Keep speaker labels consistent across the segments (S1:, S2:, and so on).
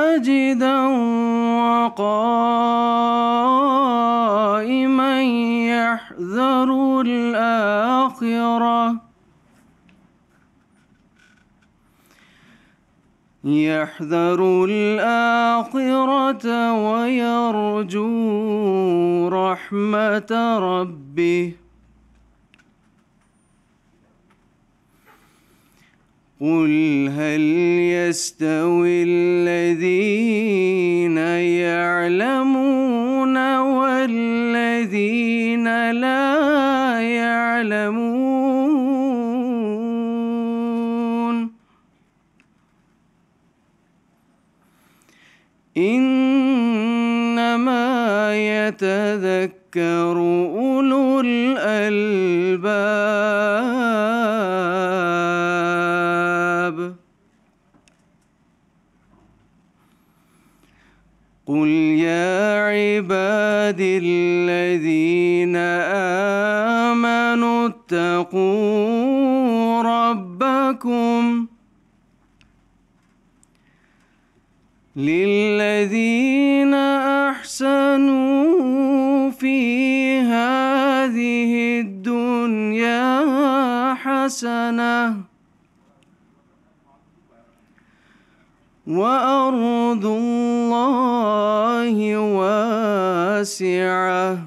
S1: ساجدا وقائما يحذر الآخرة يحذر الآخرة ويرجو رحمة ربه قل هل يستوي الذين يعلمون والذين لا يعلمون انما يتذكر اولو الالباب قل يا عبادي الذين آمنوا اتقوا ربكم للذين أحسنوا في هذه الدنيا حسنه وأرض الله واسعة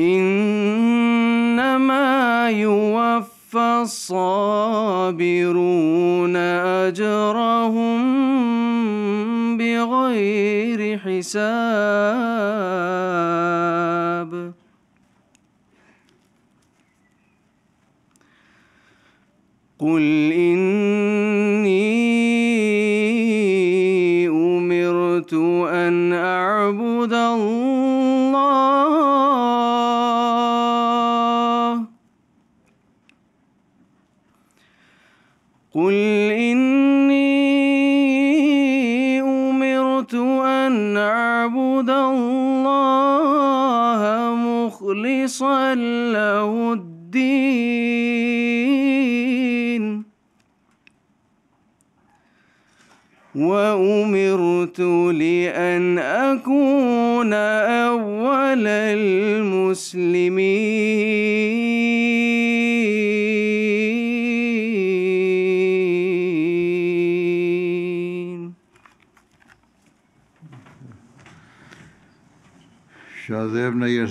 S1: إنما يوفى الصابرون أجرهم بغير حساب قل إني أمرت أن أعبد الله قل إني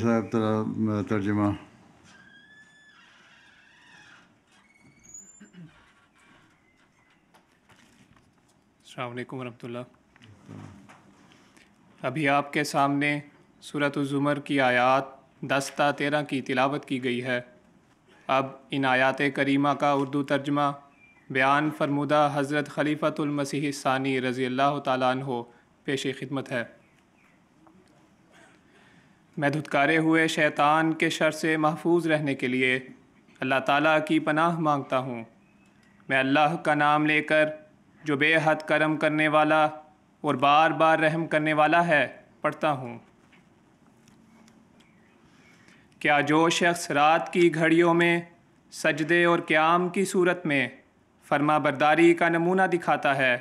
S2: साहब तला तर्जमा
S3: अलैक्म वरहमतुल्ला अभी आपके सामने सूरत ज़ुमर की आयात दस्ता तेरह की तिलावत की गई है अब इन आयात करीमा का उर्दू तर्जमा बयान फरमुदा हज़रत खलीफ़तुलमसीह सानी रज़ी अल्लाह तन हो पेश खिदमत है मैं धुतकारे हुए शैतान के शर से महफूज रहने के लिए अल्लाह ताला की पनाह मांगता हूँ मैं अल्लाह का नाम लेकर जो बेहद करम करने वाला और बार बार रहम करने वाला है पढ़ता हूँ क्या जो शख्स रात की घड़ियों में सजदे और क्याम की सूरत में फर्मा बरदारी का नमूना दिखाता है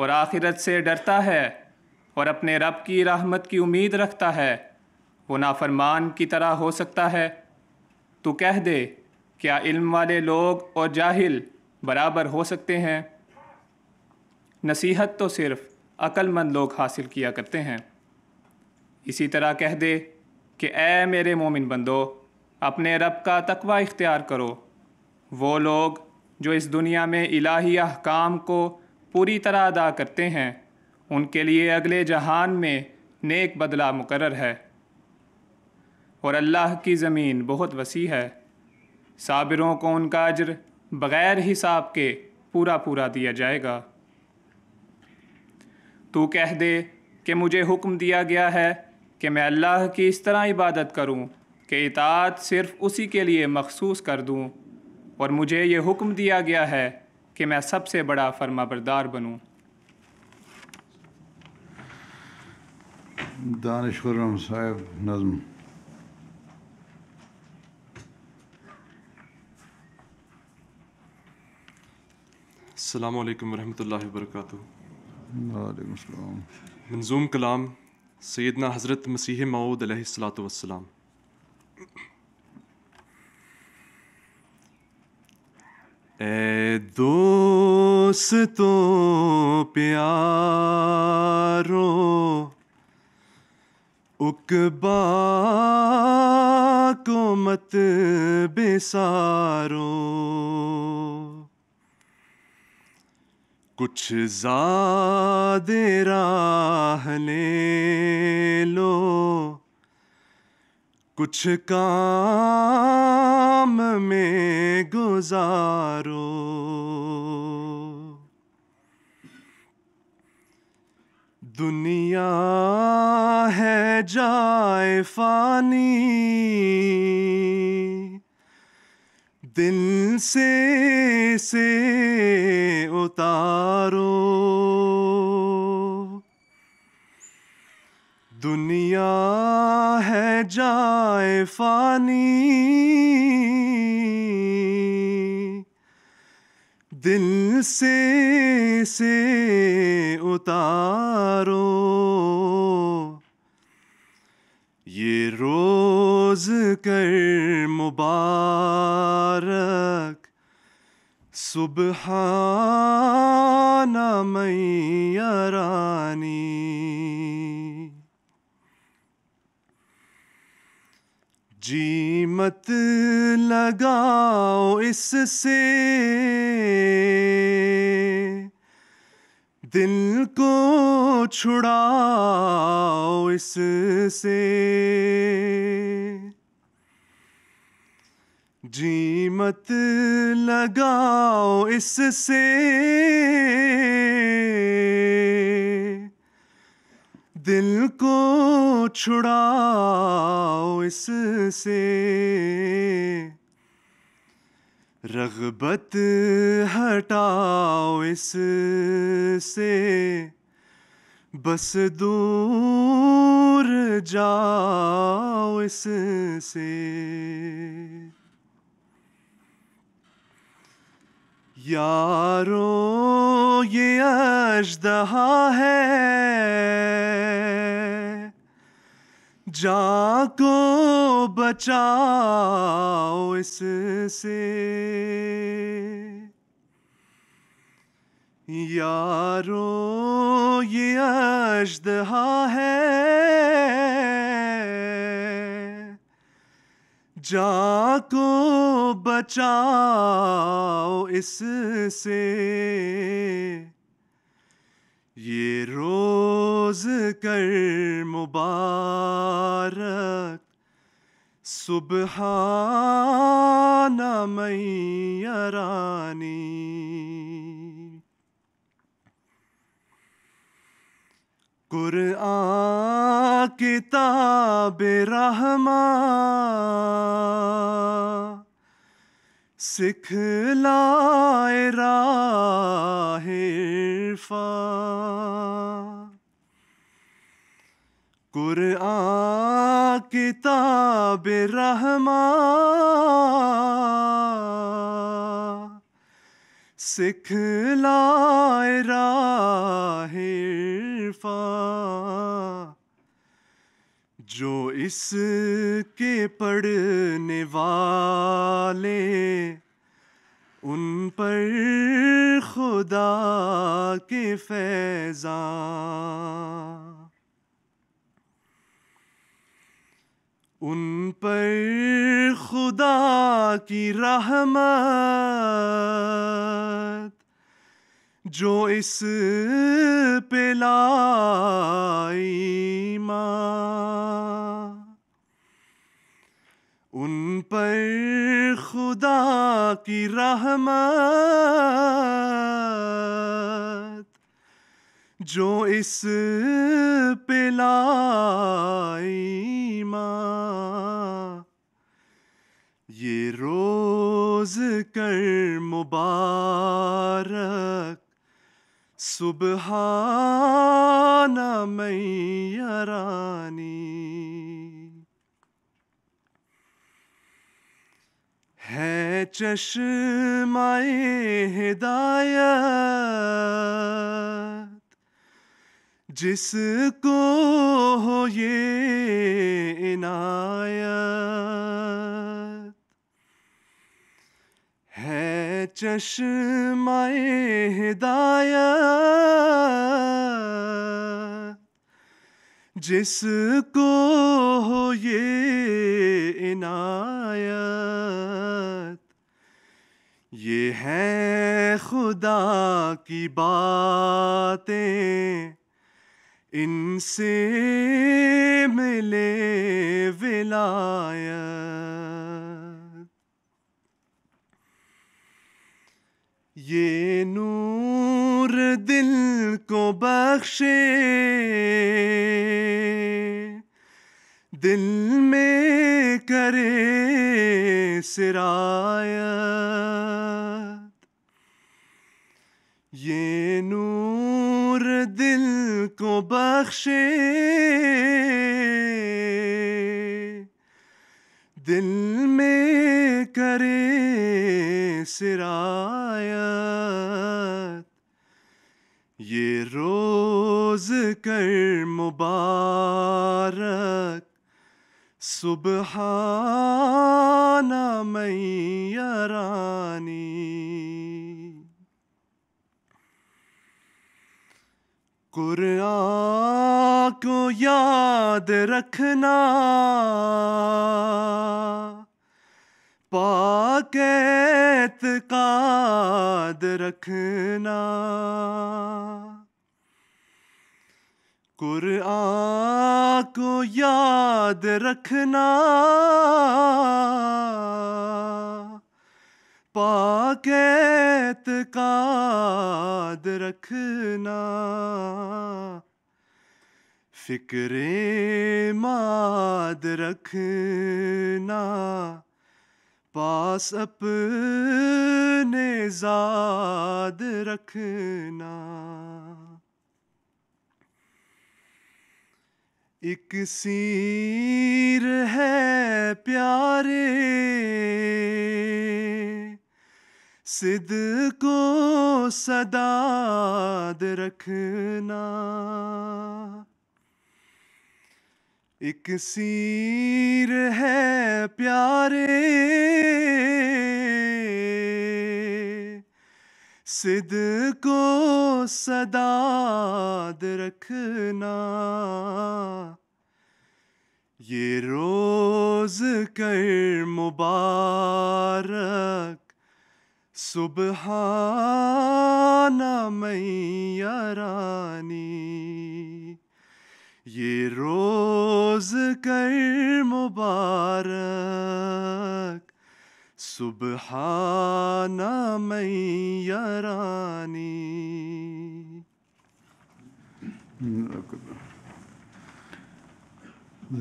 S3: और आखिरत से डरता है और अपने रब की रहमत की उम्मीद रखता है वो नाफरमान की तरह हो सकता है तो कह दे क्या इल्म वाले लोग और जाहिल बराबर हो सकते हैं नसीहत तो सिर्फ अक्लमंद लोग हासिल किया करते हैं इसी तरह कह दे कि ए मेरे मोमिन बंदो अपने रब का तकवा इख्तियार करो वो लोग जो इस दुनिया में इलाही अहकाम को पूरी तरह अदा करते हैं उनके लिए अगले जहान में नेक बदला मुकर है और अल्लाह की ज़मीन बहुत वसी है साबिरों को उनका अजर बग़ैर हिसाब के पूरा पूरा दिया जाएगा तू कह दे कि मुझे हुक्म दिया गया है कि मैं अल्लाह की इस तरह इबादत करूं कि इतात सिर्फ़ उसी के लिए मखसूस कर दूं और मुझे ये हुक्म दिया गया है कि मैं सबसे बड़ा फर्माबरदार बनूं
S2: दानश्वर साहब नज़म
S4: अल्लाम वरहमल वर्क
S5: मंजूम
S4: कलाम सैदना हज़रत मसीह माऊद सलातम ए दोस्तो प्यारो उकबा को मत बेसारो कुछ राह ले लो कुछ काम में गुजारो दुनिया है जाए फानी दिल से से उतारो दुनिया है जाए फानी दिल से से उतारो ये रो कर मुबारक सुबहाना मैया रानी जी मत लगाओ इससे दिल को छुड़ाओ इससे जी मत लगाओ इससे दिल को छुड़ाओ इससे रगबत हटाओ इससे बस दूर जाओ इससे यारो ये अजदहा है जाको बचाओ इससे यारों ये अजदहा है जा को बचाओ इससे ये रोज कर मुबारक सुबह नमयरानी कुरआन किताब रहमा सिखलाए राहिरफा कुरआन किताब रहमा सिखलाए राहिर इरफा जो इसके पढ़ने वाले उन पर खुदा के फैज़ा उन पर खुदा की रहमत जो इस पे लाई उन पर खुदा की रहमत जो इस पे लाई ये रोज कर मुबारक सुबहान मैरानी है चश्माए हिदायत जिसको हो ये इनायत है चश्माए हिदाया जिसको हो ये इनायत ये है खुदा की बातें इनसे मिले विलायत ये नूर दिल को बख्शे दिल में करे सिरायत ये नूर दिल को बख्शे दिल में करे सिरायत ये रोज कर मुबारक सुबहाना रानी कुरान को याद रखना पाकेत काद रखना कुरान को याद रखना पाकेत काद रखना फिक्रे माद रखना पास अपने जाद रखना एक सीर है प्यारे सिद को सदाद रखना एक सीर है प्यारे सिद को सदाद रखना ये रोज कर मुबारक सुबहाना रानी ये रोज कर मुबारक सुबह सुबहाना रानी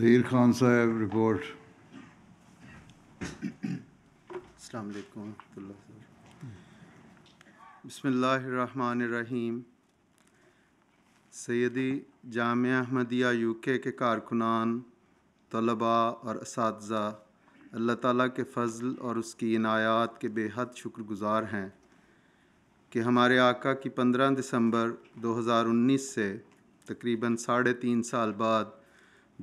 S2: जहीर खान साहब रिपोर्ट
S6: अलैक्म बसमीम सैदी जाम अहमदिया यू के के कारकुनान तलबा और इस अल्लाह ताला के फ़ल और उसकी इनायात के बेहद शुक्रगुज़ार हैं कि हमारे आका की 15 दिसंबर 2019 से तकरीबन साढ़े तीन साल बाद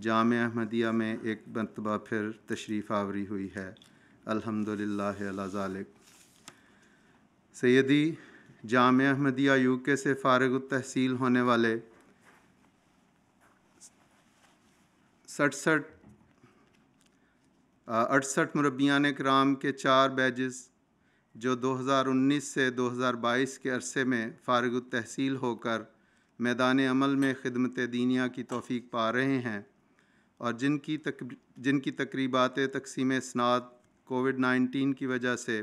S6: जाम अहमदिया में एक मरतबा फिर तशरीफ़ आवरी हुई है अलहमदिल्लाजालिक सैदी जाम अहमदिया यूके से फ़ारग तहसील होने वाले सड़सठ अड़सठ मुरबियान कराम के चार बैजेस जो 2019 से 2022 के अरसे में फ़ारग तहसील होकर मैदान अमल में खदमत दीनिया की तोफ़ी पा रहे हैं और जिनकी तक जिनकी तकरीबात तकसीम स्नात कोविड 19 की वजह से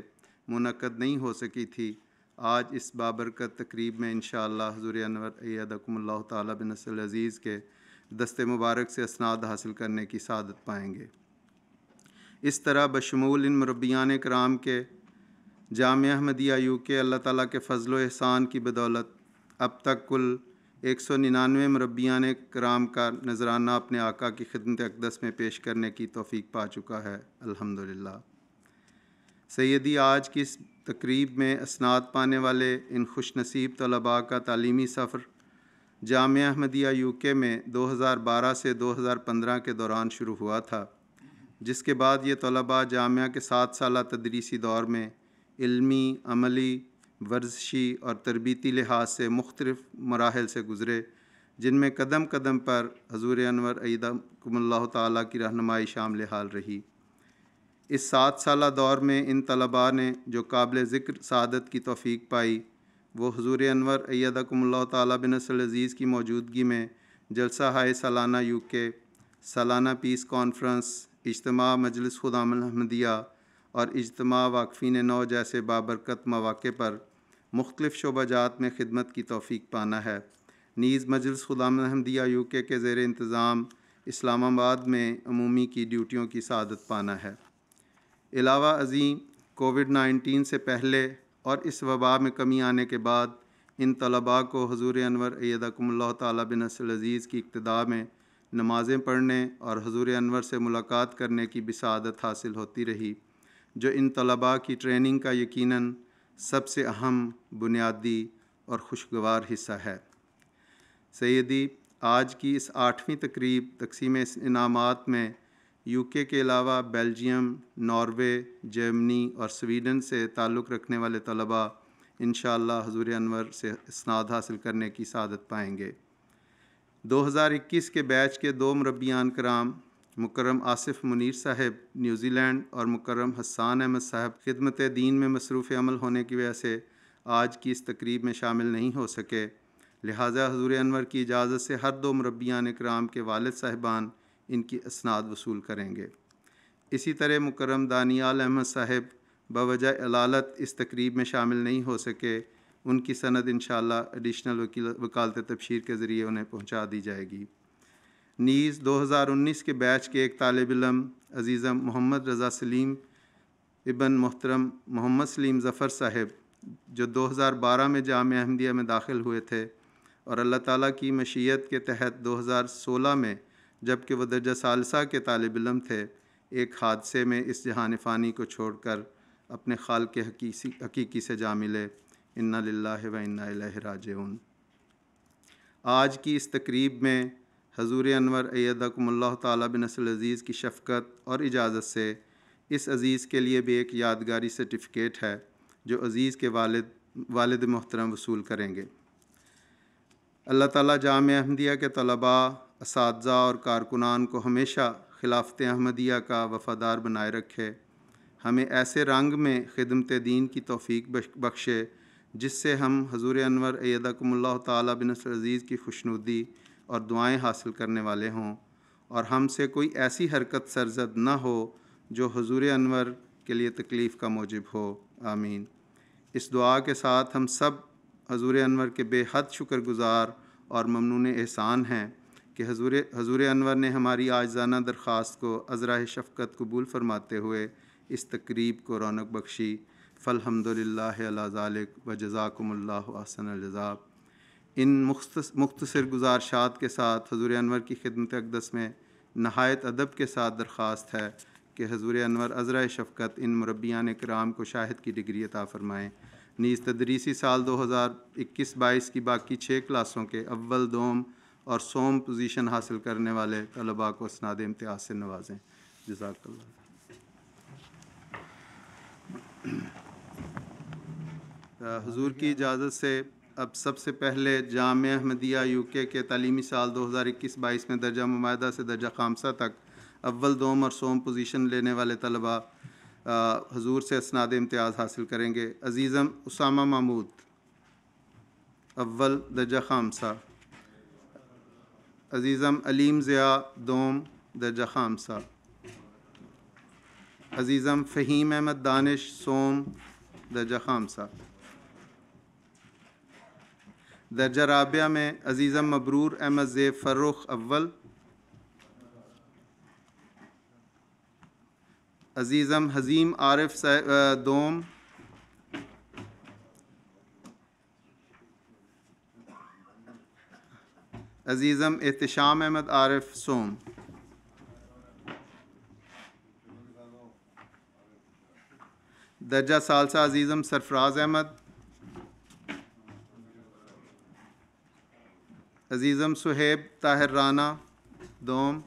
S6: मुनद नहीं हो सकी थी आज इस बाबरकत तकरीब में इनशा हज़ूर अनवर बिन अज़ीज़ के दस्ते मुबारक से इसनाद हासिल करने की सदत पाएंगे इस तरह बशमूल इन मरबियान कराम के जाम अहमदिया यू के अल्लाह ताली के फ़जल एहसान की बदौलत अब तक कुल एक सौ निन्यानवे मरबियान कराम का नजराना अपने आका की खिदमत अकदस में पेश करने की तोफ़ी पा चुका है अलहमदिल्ला सैदी आज की इस तकरीब में इसनाद पाने वाले इन खुश नसीब तलबा का तलीमी सफ़र जाम अहमदिया के में 2012 से 2015 के दौरान शुरू हुआ था जिसके बाद ये तलबा जामिया के सात साल तदरीसी दौर में इलमी अमली वर्जशी और तरबती लिहाज से मुख्तफ मराहल से गुज़रे जिनमें कदम कदम पर हजूर अनवर ईदमकम्ल ताली की रहनमाई शामिल हाल रही इस सात साल दौर में इन तलबा ने जो काबिल ज़िक्र सदत की तोफ़ीक पाई वो हजूर अनवर अदकमल्ला तबिनसल अज़ीज़ की मौजूदगी में जलसा हाय सालाना यू के सालाना पीस कॉन्फ्रेंस इजतम मजलिस खुदामदिया और इजतम वाकफ़ीन नौ जैसे बाबरकत मौाक़े पर मुख्तफ शोबाजात में खिदमत की तोफ़ी पाना है नीज़ मजलिस खुदामदिया यू के, के ज़ेर इंतज़ाम इस्लामाबाद में अमूमी की ड्यूटियों की सदत पाना है अलावा अजीम कोविड नाइन्टीन से पहले और इस वबा में कमी आने के बाद इन तलबा को हजूर अनवर अदकम्ल अज़ीज़ की इब्तदा में नमाज़ें पढ़ने और हजूर अनवर से मुलाकात करने की शादत हासिल होती रही जो इन तलबा की ट्रेनिंग का यकीनन सबसे अहम बुनियादी और खुशगवार हिस्सा है सैदी आज की इस आठवीं तकरीब तकसीम इनामत में यूके के अलावा बेल्जियम नॉर्वे जर्मनी और स्वीडन से ताल्लुक़ रखने वाले तलबा इन हजूर अनवर से स्नाद हासिल करने की सदत पाएंगे 2021 के बैच के दो मरबियान कराम मुकरम आसिफ मुनीर साहब न्यूजीलैंड और मुकरम हसान अहमद साहब खिदमत दीन में मसरूफ़ अमल होने की वजह से आज की इस तकरीब में शामिल नहीं हो सके लिहाजा हजूर अनवर की इजाज़त से हर दो मरबियान कराम के वालद साहबान इनकी असनाद वसूल करेंगे इसी तरह मुकरम दानियाल अहमद साहब बवजह अलालत इस तकरीब में शामिल नहीं हो सके उनकी सनद इन एडिशनल वकील वकालत तबशीर के ज़रिए उन्हें पहुँचा दी जाएगी नीज़ 2019 के बैच के एक तालब इलम अज़ीज़म मोहम्मद रज़ा सलीम इबन मोहतरम मोहम्मद सलीम ज़फ़र साहब जो 2012 में जाम अहमदिया में दाखिल हुए थे और अल्लाह ताला की मशीयत के तहत 2016 में जबकि वह दर्जा सालसा के तालब इलम थे एक हादसे में इस जहान फ़ानी को छोड़ कर अपने खाल के हकीसी हकीकी से जा मिले इन्ना लाला व इन्ना राजन आज की इस तकरीब में हजूर अनवर अदकमल्ल बिन अज़ीज़ की शफकत और इजाज़त से इस अज़ीज़ के लिए भी एक यादगारी सर्टिफिकेट है जो अज़ीज़ के वालद वालद मोहतरम वसूल करेंगे अल्लाह ताली जाम अहमदिया के तलबा इस और कारकुनान को हमेशा खिलाफत अहमदिया का वफ़ादार बनाए रखे हमें ऐसे रंग में खिदमत दीन की तोफ़ी बख्शे जिससे हम हजूर अनवर अदकमल्ला तिन अज़ीज़ की खुशनुदी और दुआएँ हासिल करने वाले हों और हमसे कोई ऐसी हरकत सरजद ना हो जो हजूर अनवर के लिए तकलीफ़ का मौजब हो आमीन इस दुआ के साथ हम सब हजूर अनवर के बेहद शुक्रगुज़ार और ममनून एहसान हैं कि हजूर हजूर अनवर ने हमारी आजाना दरख्वास्त को अजरा शफकत कबूल फरमाते हुए इस तकरीब को रौनक बख्शी फ़लहमदिल्लाजालिक व जजाकमल्ला हसनजाब इन मुख्तर गुजारशात के साथ हजूर अनवर की खिदमत अकदस में नहायत अदब के साथ दरख्वास्त है कि हजूर अनवर अजरा शफकत इन मुरबियान कराम को शाहिद की डिग्री अता फ़रमाएँ नीज़ तदरीसी साल दो हज़ार इक्कीस बाईस की बाकी छः क्लासों के अव्वल दोम और सोम पोजीशन हासिल करने वाले तलबा को स्नाद इम्तियाज से नवाजें जजाक हजूर की इजाज़त से अब सबसे पहले जाम अहमदिया यू के के तलीमी साल दो हज़ार इक्कीस बाईस में दर्जा मुमाहदा से दर्जा खामसा तक अव्वल दोम और सोम पोजीशन लेने वाले तलबा हजूर से इसनाद इम्तियाज़ हासिल करेंगे अज़ीज़म उसामा महमूद अव्वल दर्जा खामसा अज़ीज़म अलीम जिया दोम दर्जा खामसा अज़ीज़म फ़हीम अहमद दानिश सोम दर्जा खामसा दर्जा राबिया में अज़ीज़म मबरूर अहमद जे फ़र्रुख अव्वल अज़ीज़म हज़ीम आरिफ दोम अज़ीज़म एहतम अहमद आरफ सोम दर्जा सालसा अज़ीज़म सरफराज अहमद अज़ीज़म सुहेब ताहिर राना दोम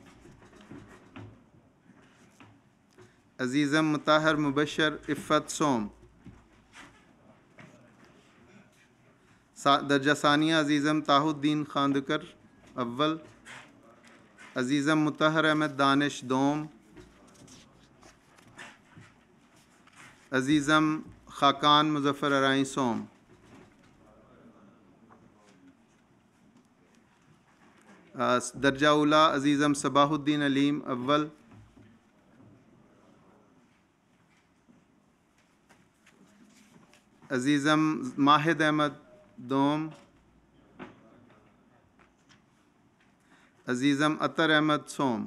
S6: अज़ीज़म मुताहर मुबशर इफ़त सोम सा, दर्जा सानिया अज़ीज़म ताहुद्दीन खानदकर अव्वल अज़ीज़म मुतहर अहमद दानिश दोम अज़ीज़म खाकान मुजफ़र अराई सोम दर्जा उला अज़ीज़म सबाहुद्दीन अलीम अव्वल अज़ीज़म माहिद अहमद दोम अजीज़म अतर अहमद सोम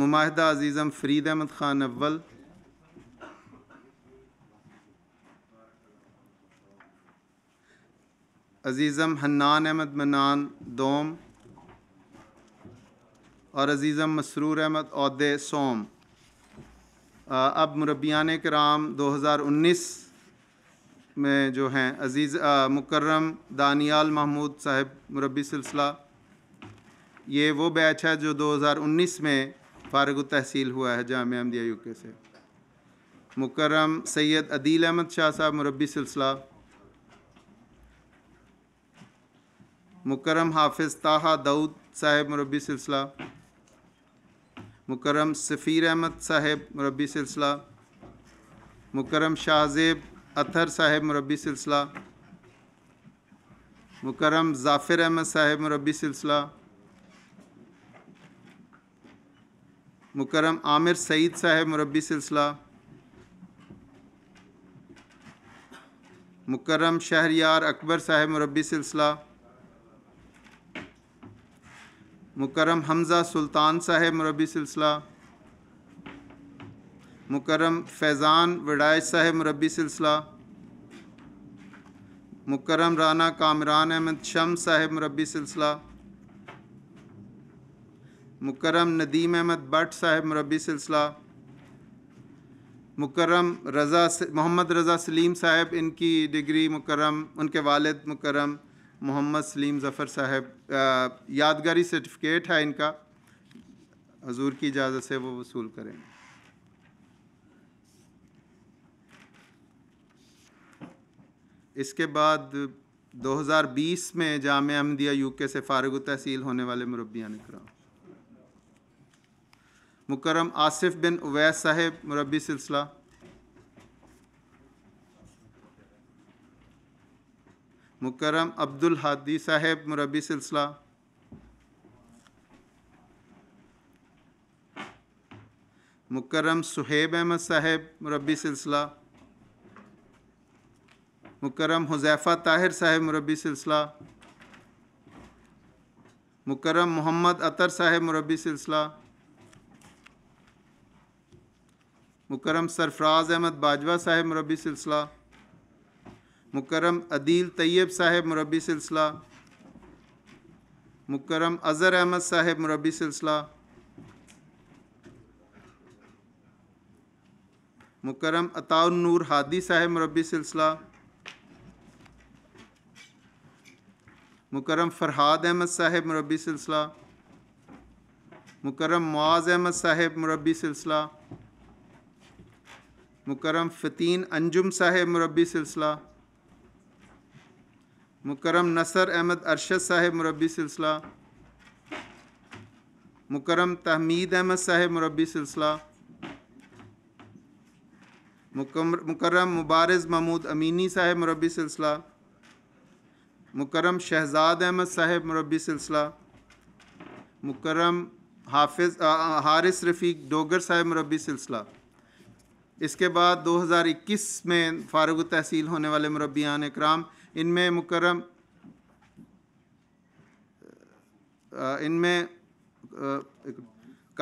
S6: मुमाहिदा अजीज़म फरीद अहमद ख़ान अव्वल अजीज़म हन्नान अहमद मनान दोम और अजीज़म मसरूर अहमद अहदे सोम अब मुरबियान कराम 2019 में जो हैं अज़ीज़ मुकर्रम दानियाल महमूद साहब मुरबी सिलसिला ये वो बैच है जो 2019 में फारग तहसील हुआ है जाम अहमदिया यूके से मुकर्रम सैयद अदील अहमद शाह साहब मुरबी सिलसिला मुकर्रम हाफिज़ ताहा दाऊद साहब मुरबी सिलसिला मुकर्रम सफ़ीर अहमद साहब मुरबी सिलसिला मुकर्रम शाहजेब अथर साहेब मुरबी सिलसिला मुकरम जाफिर अहमद साहेब मुरबी सिलसिला मुकरम आमिर सईद साहेब मुरबी सिलसिला मुकरम शहरियार अकबर साहेब मुरबी सिलसिला मुकरम हमज़ा सुल्तान साहेब मुरबी सिलसिला मुकरम फैज़ान वडाइज साहेब मरबी सिलसिला मुकरम राना कामरान अहमद शम साहेब मरबी सिलसिला मुकरम नदीम अहमद भट्ट साहेब मरबी सिलसिला मुकरम रज़ा मोहम्मद रज़ा सलीम साहब इनकी डिग्री मुकरम उनके वालिद मुकरम मोहम्मद सलीम ज़फ़र साहब यादगारी सर्टिफिकेट है इनका हजूर की इजाज़त से वो वसूल करें इसके बाद 2020 में जाम अहमदिया यूके से फारग तहसील होने वाले मुरबियान कराम मुकरम आसिफ बिन उवैस साहेब मुरबी सिलसिला मुकरम अब्दुल हादी साहेब मुरबी सिलसिला मुकरम सुहेब अहमद साहेब मुरबी सिलसिला मुकरम हुजैफ़ा ताहिर साहब मुरबी सिलसिला मुकरम मोहम्मद अतर साहेब मुरबी सिलसिला मुकरम सरफराज अहमद बाजवा साहेब मुरबी सिलसिला मुकरम अदील तैयब साहेब मुरबी सिलसिला मुकरम अजहर अहमद साहब मुरबी सिलसिला मुकरम अताउन नूर हादी साहब मुरबी सिलसिला मुकरम फ़रहाद अहमद साहिब मुरबी सिलसिला मुकरम मुआज़ अहमद साहिब मुरबी सिलसिला मुकरम फ़तीन अंजुम साहिब मुरबी सिलसिला मुकरम नसर अहमद अरशद साहेब मुरबी सिलसिला मुकरम तहमीद अहमद साहेब मुरबी सिलसिला मुकरम मुबारज़ महमूद अमीनी साहिब मुरबी सिलसिला मुकरम शहजाद अहमद साहब मुरबी सिलसिला मुकरम हाफिज हारिस रफ़ीक डोगर साहेब मुरबी सिलसिला इसके बाद 2021 में फारग तहसील होने वाले मुरबियान कराम इनमें मुकरम इनमें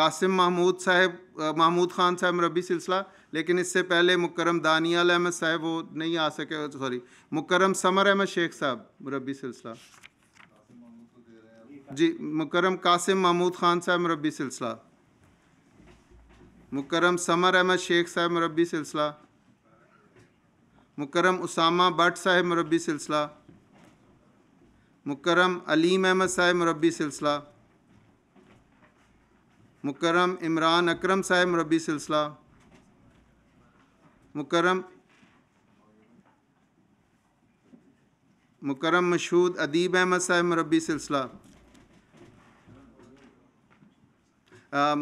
S6: कासिम महमूद साहेब महमूद ख़ान साहब मुरबी सिलसिला लेकिन इससे पहले मुकरम दानियाल अहमद साहब वो नहीं आ सके सॉरी मुकरम समर अहमद शेख साहब मुरबी सिलसिला जी मुकरम कासिम महमूद खान साहब मुरबी सिलसिला मुकरम समर अहमद शेख साहब मुरबी सिलसिला मुकरम उसामा भट्ट साहब मुरबी सिलसिला मुकरम अलीम अहमद साहब मुरबी सिलसिला मुकरम इमरान अकरम साहब मुरबी सिलसिला मुकरम मुकरम मशहूद अदीब अहमद साहब मरबी सिलसिला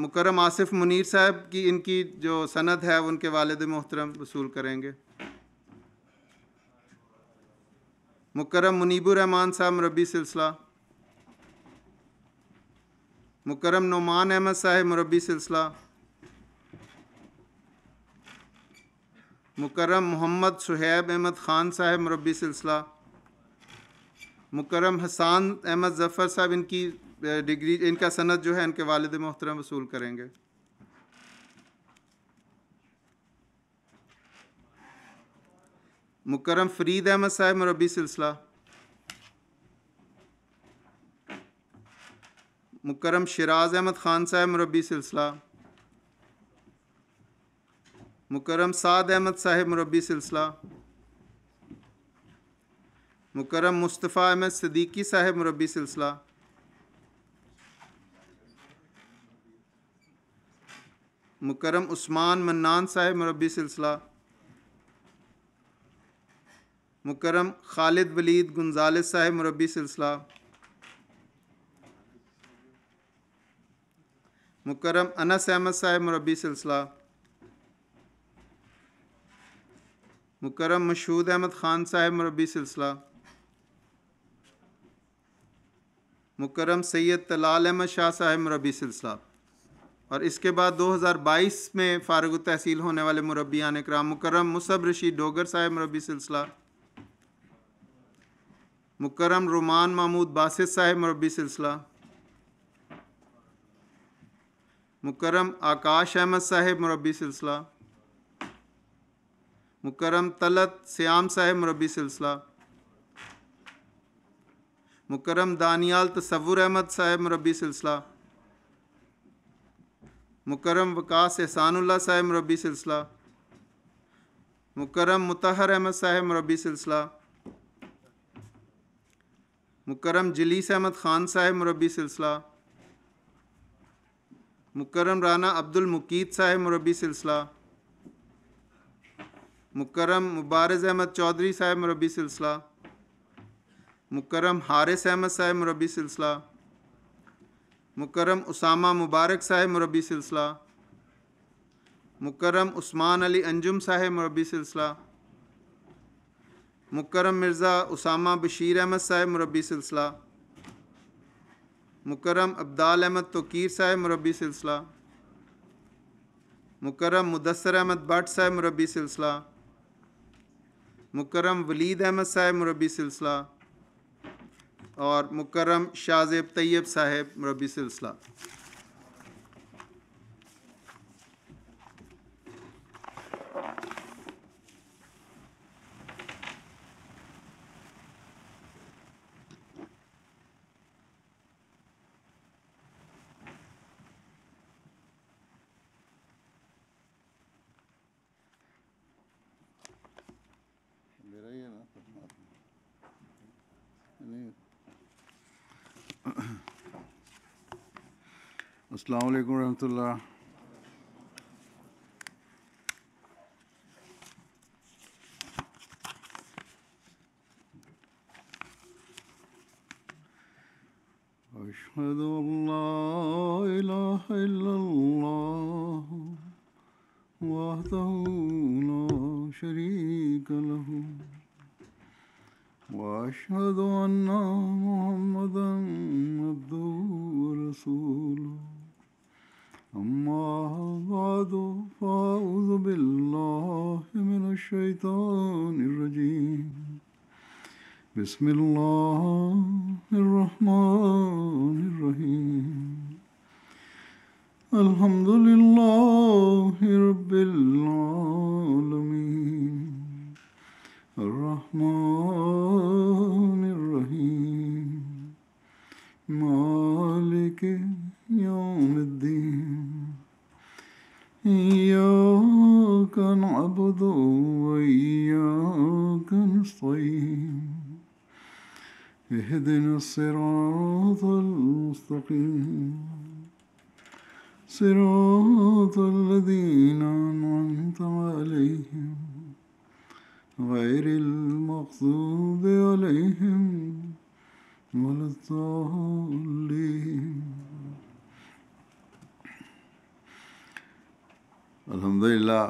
S6: मुकरम आसिफ मुनीर साहब की इनकी जो सनद है उनके वालद मोहतरम वसूल करेंगे मुकरम रहमान साहब मरबी सिलसिला मुकरम नुमान अहमद साहब मरबी सिलसिला मुकरम मोहम्मद सुहैब अहमद ख़ान साहब मरबी सिलसिला मुकरम हसान अहमद ज़फ़र साहब इनकी डिग्री इनका सनद जो है इनके वालद मोहतरम वसूल करेंगे मुकरम फरीद अहमद साहब मरबी सिलसिला मुकरम शराज अहमद ख़ान साहब मरबी सिलसिला मुकरम साद अहमद साहिब मुरबी सिलसिला मुकरम मुस्तफ़ा अहमद सदीकी साहिब मुरबी सिलसिला मुकरम उस्मान मन्नान साहेब मुरबी सिलसिला मुकरम खालिद वलीद गुंजाल साहिब मुरबी सिलसिला मुकरम अनस अहमद साहिब मुरबी सिलसिला मुकरम मशहूद अहमद ख़ान साहब मरबी सिलसिला मुकरम सैयद तलाल अहमद शाह साहब मरबी सिलसिला और इसके बाद 2022 में फारग तहसील होने वाले मुरबियान कराम मुकरम मुसब रशीद डोगर साहब मरबी सिलसिला मुकरम रुमान महमूद बासित साहब मरबी सिलसिला मुकरम आकाश अहमद साहब मरबी सिलसिला मुकरम तलत श्याम साहेब मुरबी सिलसिला मुकरम दानियाल तसवुर अहमद साहेब मुरबी सिलसिला मुकरम वकास एहसानुल्ला साहेब मुरबी सिलसिला मुकरम मुतहर अहमद साहब मुरबी सिलसिला मुकरम जलीस अहमद ख़ान साहेब मुरबी सिलसिला मुकरम राना अब्दुल मुकीद साहब मुरबी सिलसिला मुकरम मुबारज़ अहमद चौधरी साहब मरबी सिलसिला मुकरम हारिस अहमद साहब मरबी सिलसिला मुकरम उसामा मुबारक साहब मरबी सिलसिला मुकरम उस्मान अली अंजुम साहब मरबी सिलसिला मुकरम मिर्ज़ा उसामा बशीर अहमद साहब मरबी सिलसिला मुकरम अब्दाल अहमद तोकीर साहब मरबी सिलसिला मुकरम मुदसर अहमद भट्ट साहब मरबी सिलसिला मुकरम वलीद अहमद साहब मुरबी सिलसिला और मुकरम शाहजेब तैयब साहब मुरबी सिलसिला
S2: السلام عليكم ورحمة الله
S5: أشهد بسم الله الصراط المستقيم صراط الذين أنعمت عليهم غير المغضوب عليهم ولا الضالين
S2: الحمد لله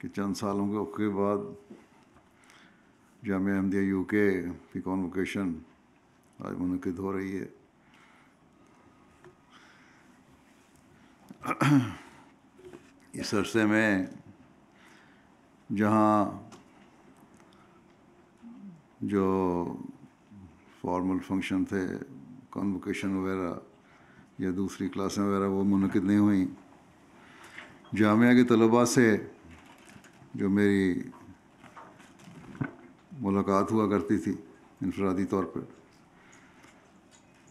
S2: कि चंद सालों के बाद जाम अहमदिया यू के की कॉन्वोकेशन आज मनद हो रही है इस अरसे में जहाँ जो फॉर्मल फंक्शन थे कॉन्वोकेशन वगैरह या दूसरी क्लासें वगैरह वो मनद नहीं हुई जामिया के तलबा से जो मेरी मुलाकात हुआ करती थी इनफरादी तौर पर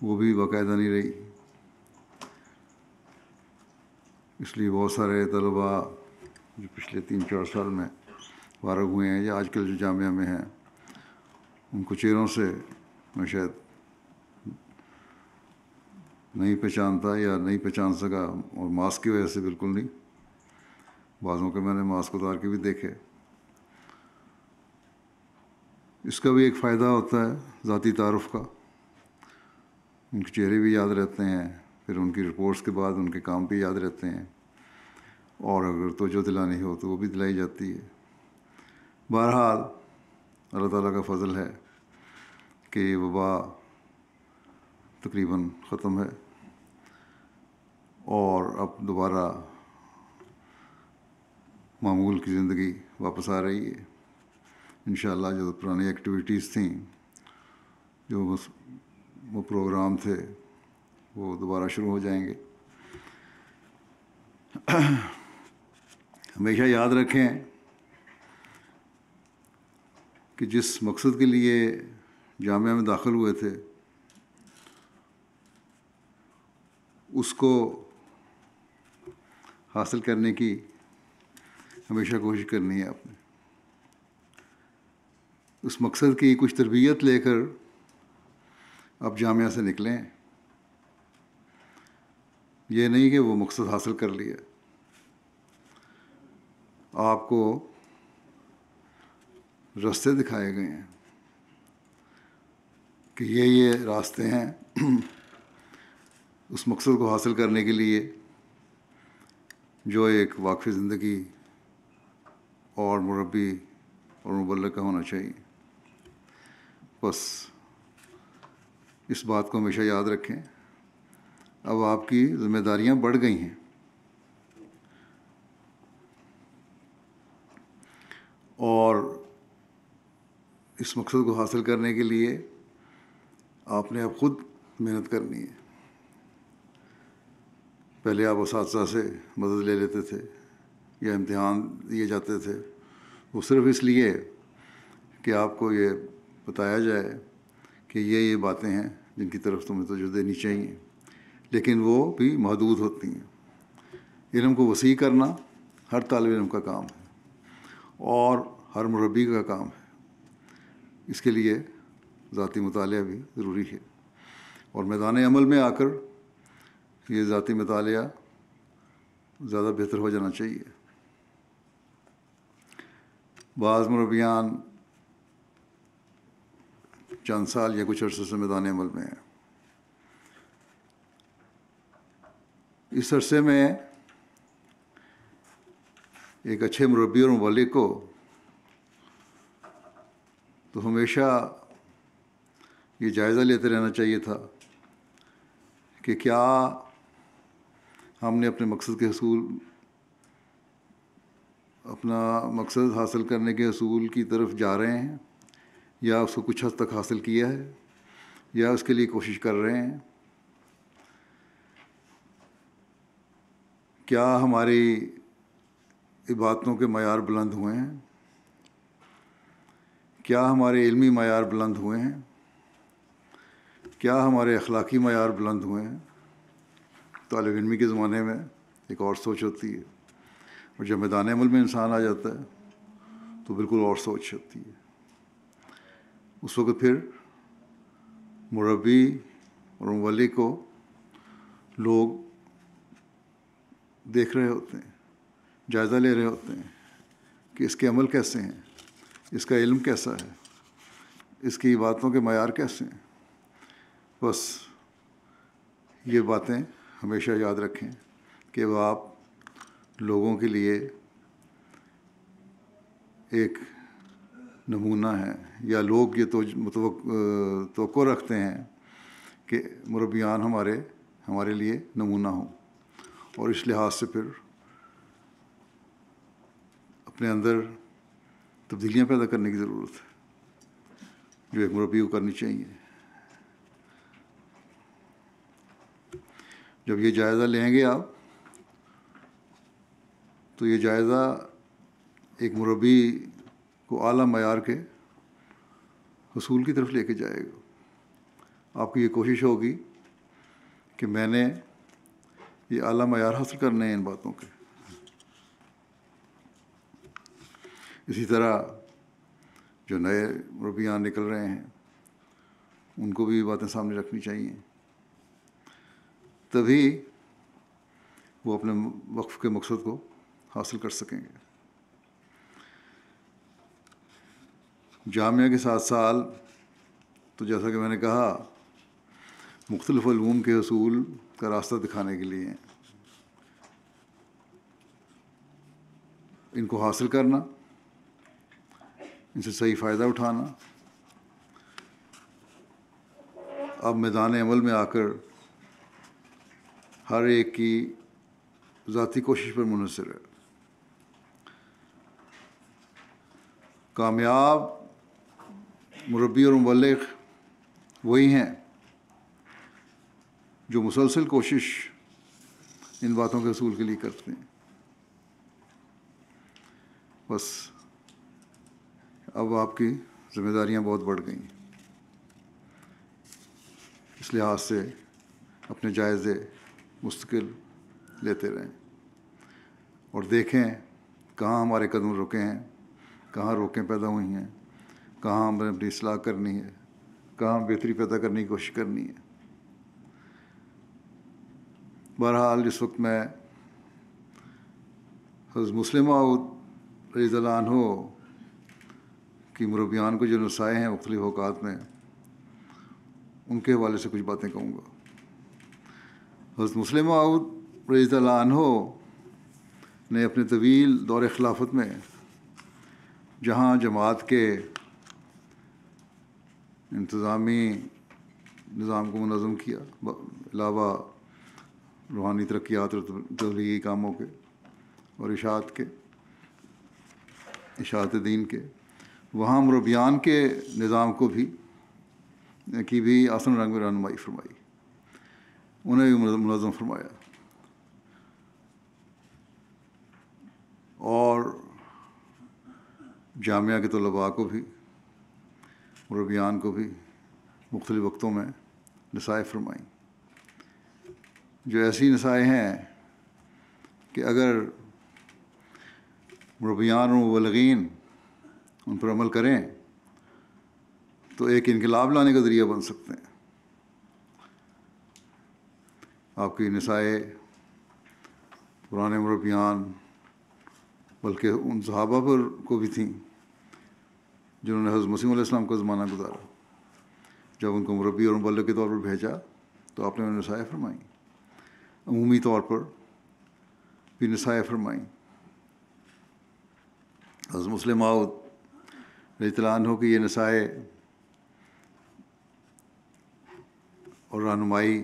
S2: वो भी बाकायदा नहीं रही इसलिए बहुत सारे तलबा जो पिछले तीन चार साल में फारग हुए हैं या आजकल जो जामिया में हैं उनको चेहरों से मैं शायद नहीं पहचानता या नहीं पहचान सका और मास्क की वजह से बिल्कुल नहीं बाज़ों के मैंने मास्क उतार के भी देखे इसका भी एक फ़ायदा होता है ज़ाती तारफ़ का उनके चेहरे भी याद रहते हैं फिर उनकी रिपोर्ट्स के बाद उनके काम भी याद रहते हैं और अगर तोजो दिलानी हो तो वो भी दिलाई जाती है बहरहाल अल्लाह ताला का फजल है कि वबा तकरीबन ख़त्म है और अब दोबारा मामूल की ज़िंदगी वापस आ रही है इन जो पुरानी एक्टिविटीज़ थी जो वो प्रोग्राम थे वो दोबारा शुरू हो जाएंगे हमेशा याद रखें कि जिस मकसद के लिए जामिया में दाखिल हुए थे उसको हासिल करने की हमेशा कोशिश करनी है आपने उस मकसद की कुछ तरबियत लेकर आप जामिया से निकलें ये नहीं कि वो मकसद हासिल कर लिया आपको रास्ते दिखाए गए हैं कि ये ये रास्ते हैं उस मकसद को हासिल करने के लिए जो एक वाकफ़ी ज़िंदगी और मुरबी और मुबलक का होना चाहिए बस इस बात को हमेशा याद रखें अब आपकी जिम्मेदारियां बढ़ गई हैं और इस मकसद को हासिल करने के लिए आपने अब खुद मेहनत करनी है पहले आप उस से मदद ले लेते थे या इम्तहान दिए जाते थे वो सिर्फ इसलिए कि आपको ये बताया जाए कि ये ये बातें हैं जिनकी तरफ तुम्हें तोजह देनी चाहिए लेकिन वो भी महदूद होती हैं इलम को वसी करना हर तालब इलम का काम है और हर मुरबी का काम है इसके लिए ज़ाती मताल भी ज़रूरी है और मैदान अमल में आकर ये ज़ाती मताल ज़्यादा बेहतर हो जाना चाहिए बाज़ मुरबियान चंद साल या कुछ अरसे से मैदान अमल में है इस अरसे में एक अच्छे मुरबी और मलिक को तो हमेशा ये जायज़ा लेते रहना चाहिए था कि क्या हमने अपने मकसद के असूल अपना मकसद हासिल करने के असूल की तरफ जा रहे हैं या उसको कुछ हद तक हासिल किया है या उसके लिए कोशिश कर रहे हैं क्या हमारी इबादतों के मैार बुलंद हुए हैं क्या हमारे इल्मी मैार बुलंद हुए हैं क्या हमारे अखलाकी मैार बुलंद हुए हैं तालब इलमी के ज़माने में एक और सोच होती है और जब मैदान अमल में इंसान आ जाता है तो बिल्कुल और सोच होती है उस वक़्त फिर मुरबी और मवली को लोग देख रहे होते हैं जायज़ा ले रहे होते हैं कि इसके अमल कैसे हैं इसका इल्म कैसा है इसकी बातों के मैार कैसे हैं बस ये बातें हमेशा याद रखें कि वह आप लोगों के लिए एक नमूना है या लोग ये तो तो रखते हैं कि मुरबियान हमारे हमारे लिए नमूना हो और इस लिहाज से फिर अपने अंदर तब्दीलियाँ पैदा करने की ज़रूरत है जो एक मुरबी को करनी चाहिए जब ये जायज़ा लेंगे आप तो ये जायज़ा एक मुरबी को अली मैार के हसूल की तरफ लेके जाएगा आपकी ये कोशिश होगी कि मैंने ये अली मैार हासिल करने हैं इन बातों के इसी तरह जो नए रुपयान निकल रहे हैं उनको भी बातें सामने रखनी चाहिए तभी वो अपने वक्फ के मकसद को हासिल कर सकेंगे जामिया के साथ साल तो जैसा कि मैंने कहा मुख्तलफ़लूम के असूल का रास्ता दिखाने के लिए इनको हासिल करना इनसे सही फ़ायदा उठाना अब मैदान अमल में आकर हर एक की ज़ाती कोशिश पर मुनसर है कामयाब मुरबी और मबलग वही हैं जो मुसलसल कोशिश इन बातों के असूल के लिए करते हैं बस अब आपकी ज़िम्मेदारियां बहुत बढ़ गई इस लिहाज से अपने जायज़े मुस्तकिल लेते रहें और देखें कहाँ हमारे कदम रुके हैं कहाँ रोकें पैदा हुई हैं कहाँ हमें अपनी सलाह करनी है कहाँ बेहतरी पैदा करने की कोशिश करनी है बहरहाल जिस वक्त मैं हज़ मुस्लिम रजान हो कि मुरबियान को जो नुसाए हैं मुख्तलि अवकात में उनके हवाले से कुछ बातें कहूँगा हज़ मुस्लिम रजान हो ने अपने तवील दौर खिलाफत में जहाँ जमात के इंतज़ामी निज़ाम को मनज़म किया अलावा रूहानी तरक्यात और तबलीगी कामों के और इशात के इशात दीन के वहाँ मुरबियान के निज़ाम को भी की भी आसन रंग में रहनुमाई फरमाई उन्हें भी मुनज़म फरमाया और जामिया के तलबा को भी मुरबियान को भी मुख्तल वक्तों में नसाएँ फरमाई जो ऐसी नसाएँ हैं कि अगर मरबियान वलगीन उन पर अमल करें तो एक इनकलाब लाने का ज़रिया बन सकते हैं आपकी नसाए पुराने मुरबियान बल्कि उन सहाबा पर को भी थी जिन्होंने हज़र मसीम का ज़माना गुजारा जब उनको मुरबी और मुबल के तौर पर भेजा तो आपने उन्हें नसाए फरमाई अमूमी तौर पर भी नसाए फरमाई हजर मुस्लिम आउद इतलान हो कि ये नसाए और रहनुमाई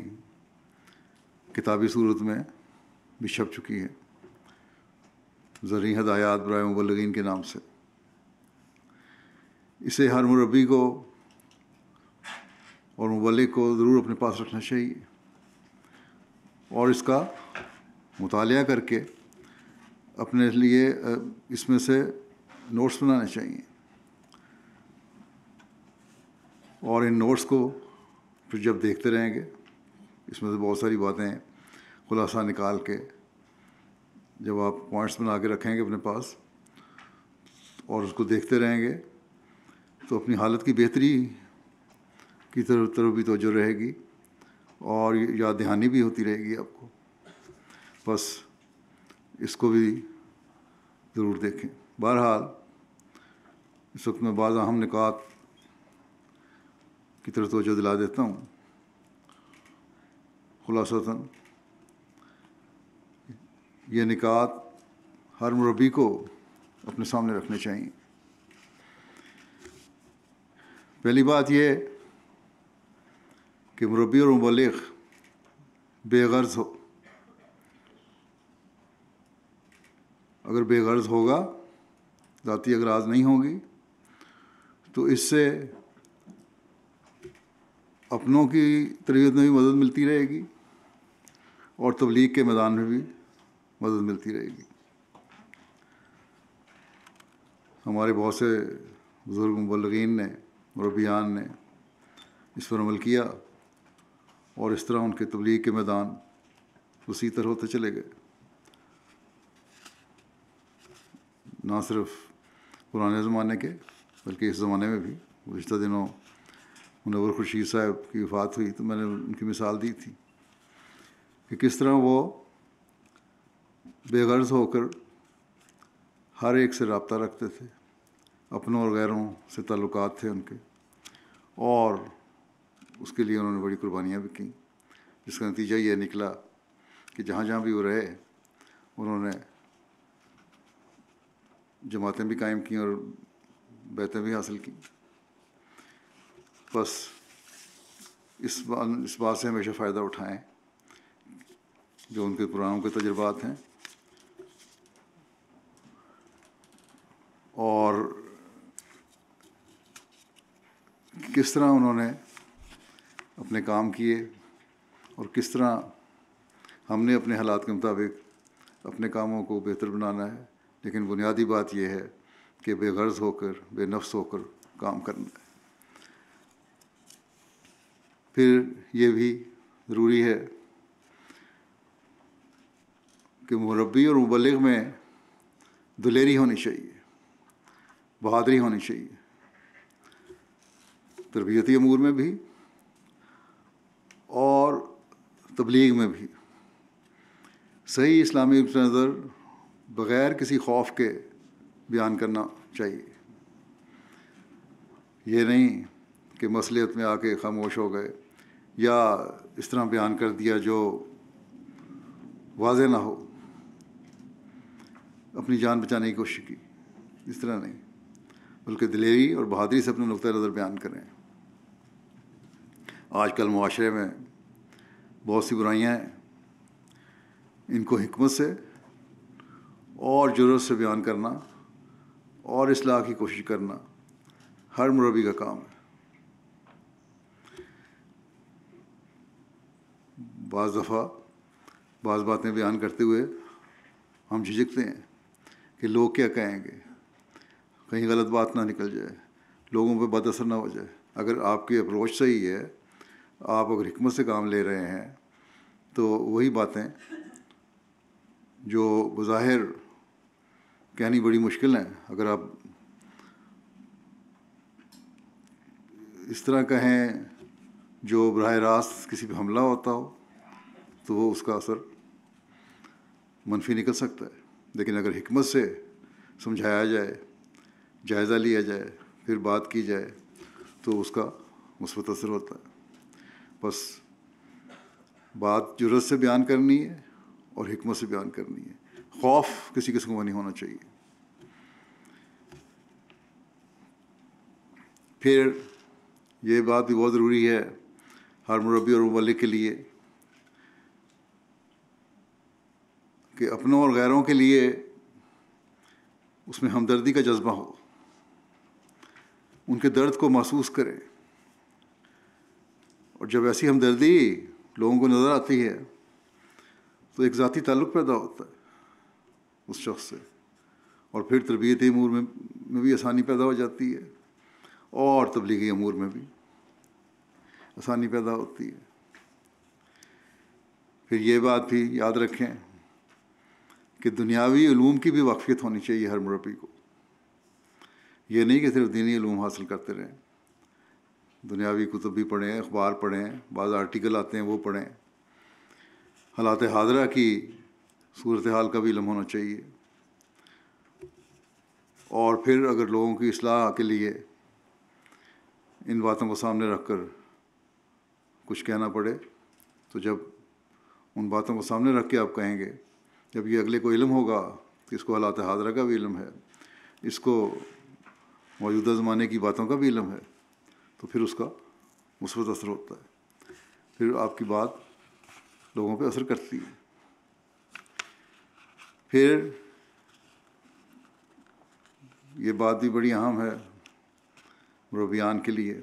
S2: किताबी सूरत में भी छप चुकी है ज़रिए हदायात ब्राय मुबलगिन के नाम से इसे हर मुरबी को और मुबल को ज़रूर अपने पास रखना चाहिए और इसका मुताल करके अपने लिए इसमें से नोट्स बनाने चाहिए और इन नोट्स को फिर जब देखते रहेंगे इसमें से बहुत सारी बातें खुलासा निकाल के जब आप पॉइंट्स बना के रखेंगे अपने पास और उसको देखते रहेंगे तो अपनी हालत की बेहतरी की तरफ तरफ भी तोजो रहेगी और याद दहानी भी होती रहेगी आपको बस इसको भी ज़रूर देखें बहरहाल इस वक्त मैं बाज़ अहम निकात की तरफ तोजो दिला देता हूँ ख़ुलासा ये निकात हर मुरबी को अपने सामने रखने चाहिए पहली बात यह कि मुरबी और मुबलिक बेगर्ज हो अगर बेगर्ज होगा ज़ाती अगराज नहीं होगी तो इससे अपनों की तरबियत में भी मदद मिलती रहेगी और तबलीग के मैदान में भी मदद मिलती रहेगी हमारे बहुत से बुज़ुर्ग मुबलगिन ने मरबियान ने इस पर अमल किया और इस तरह उनके तबलीग के मैदान उसी तरह होते चले गए ना सिर्फ पुराने ज़माने के बल्कि इस ज़माने में भी गुजत दिनों मुनवर खुर्शीद साहब की वफात हुई तो मैंने उनकी मिसाल दी थी कि किस तरह वो बेगर्ज होकर हर एक से रबता रखते थे अपनों और गैरों से ताल्लुक़ थे उनके और उसके लिए उन्होंने बड़ी कुर्बानियाँ भी की जिसका नतीजा ये निकला कि जहाँ जहाँ भी वो रहे उन्होंने जमातें भी कायम की और बैतें भी हासिल की बस इस बा, इस बात से हमेशा फ़ायदा उठाएं जो उनके पुरानों के तजुर्बात हैं और किस तरह उन्होंने अपने काम किए और किस तरह हमने अपने हालात के मुताबिक अपने कामों को बेहतर बनाना है लेकिन बुनियादी बात यह है कि बेगर्ज होकर बेनफ्स होकर काम करना है फिर ये भी ज़रूरी है कि मुरबी और मुबलग में दलेरी होनी चाहिए बहादरी होनी चाहिए तरबियती अमूर में भी और तबलीग में भी सही इस्लामी नज़र बग़ैर किसी खौफ के बयान करना चाहिए ये नहीं कि मसलियत में आके खामोश हो गए या इस तरह बयान कर दिया जो वाज ना हो अपनी जान बचाने की कोशिश की इस तरह नहीं बल्कि दिलेरी और बहादरी से अपना नुक़ नज़र बयान करें आज कल माशरे में बहुत सी बुराइयाँ हैं इनको हमत से और ज़रूरत से बयान करना और असलाह की कोशिश करना हर मुरबी का काम है बज़ दफ़ा बाज़ बातें बयान करते हुए हम झिझकते हैं कि लोग क्या कहेंगे कहीं गलत बात ना निकल जाए लोगों पर बद असर ना हो जाए अगर आपकी अप्रोच सही है आप अगर हमत से काम ले रहे हैं तो वही बातें जो बज़ाहिर कहनी बड़ी मुश्किल हैं अगर आप इस तरह कहें जो बरह रास्त किसी पर हमला होता हो तो वो उसका असर मनफी निकल सकता है लेकिन अगर हमत से समझाया जाए जायज़ा लिया जाए फिर बात की जाए तो उसका मुस्बत असर होता है बस बात जरूरत से बयान करनी है और हमत से बयान करनी है खौफ किसी किस्म का नहीं होना चाहिए फिर ये बात भी बहुत ज़रूरी है हर मुरबी और मलिक के लिए कि अपनों और गैरों के लिए उसमें हमदर्दी का जज्बा हो उनके दर्द को महसूस करें और जब ऐसी हमदर्दी लोगों को नज़र आती है तो एक ज़ाती ताल्लुक़ पैदा होता है उस शख्स से और फिर तरबियती अमूर में, में भी आसानी पैदा हो जाती है और तबलीगी अमूर में भी आसानी पैदा होती है फिर ये बात भी याद रखें कि दुनियावी ूम की भी वाकफियत होनी चाहिए हर मुरबी को ये नहीं कि सिर्फ दीनी हासिल करते रहें दुनियावी कुतुब भी पढ़ें अखबार पढ़ें बाद आर्टिकल आते हैं वो पढ़ें हालात हाजरा की सूरत हाल का भी इलम होना चाहिए और फिर अगर लोगों की असलाह के लिए इन बातों को सामने रख कर कुछ कहना पड़े तो जब उन बातों को सामने रख के आप कहेंगे जब ये अगले को इलम होगा तो इसको हालात हाजरा का भी इलम है इसको मौजूदा ज़माने की बातों का भी इलम है तो फिर उसका मुसबत असर होता है फिर आपकी बात लोगों पे असर करती है फिर ये बात भी बड़ी अहम है मुरबियान के लिए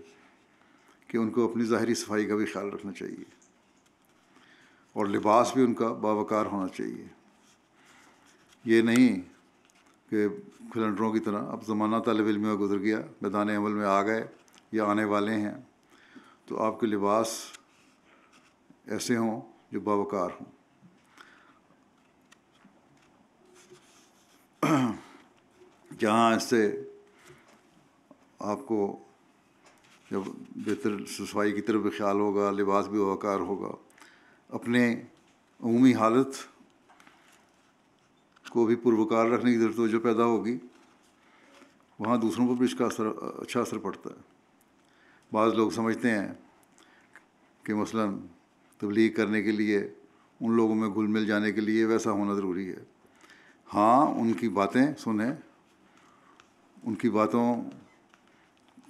S2: कि उनको अपनी ज़ाहरी सफाई का भी ख्याल रखना चाहिए और लिबास भी उनका बावकार होना चाहिए ये नहीं कि खिलंडरों की तरह अब ज़माना तलब इलम में गुजर गया मैदान अमल में आ गए या आने वाले हैं तो आपके लिबास ऐसे हों जो बावकार हों जहाँ इससे आपको जब बेहतर सफाई की तरफ भी ख्याल होगा लिबास भी वकार होगा अपने अमूमी हालत को भी पुरवकार रखने की जरूरत जो पैदा होगी वहाँ दूसरों पर भी इसका असर अच्छा असर पड़ता है बाज़ लोग समझते हैं कि मसलन तबलीग करने के लिए उन लोगों में घुल मिल जाने के लिए वैसा होना ज़रूरी है हाँ उनकी बातें सुने उनकी बातों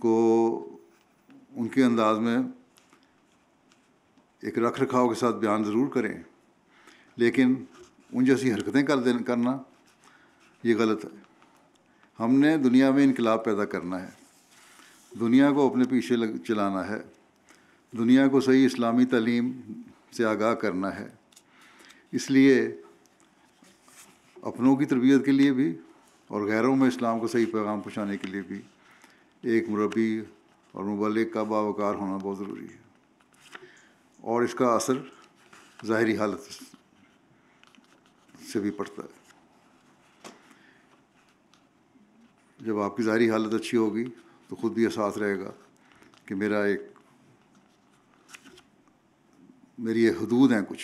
S2: को उनके अंदाज में एक रख रखाव के साथ बयान ज़रूर करें लेकिन उन जैसी हरकतें कर देना करना ये गलत है हमने दुनिया में इनकलाब पैदा करना है दुनिया को अपने पीछे लग चलाना है दुनिया को सही इस्लामी तलीम से आगाह करना है इसलिए अपनों की तरबियत के लिए भी और गैरों में इस्लाम को सही पैगाम पहुँचाने के लिए भी एक मुरबी और मुबलिक का बावकार होना बहुत ज़रूरी है और इसका असर ज़ाहरी हालत से भी पड़ता है जब आपकी ज़ाहरी हालत अच्छी होगी तो ख़ुद भी एहसास रहेगा कि मेरा एक मेरी ये हदूद हैं कुछ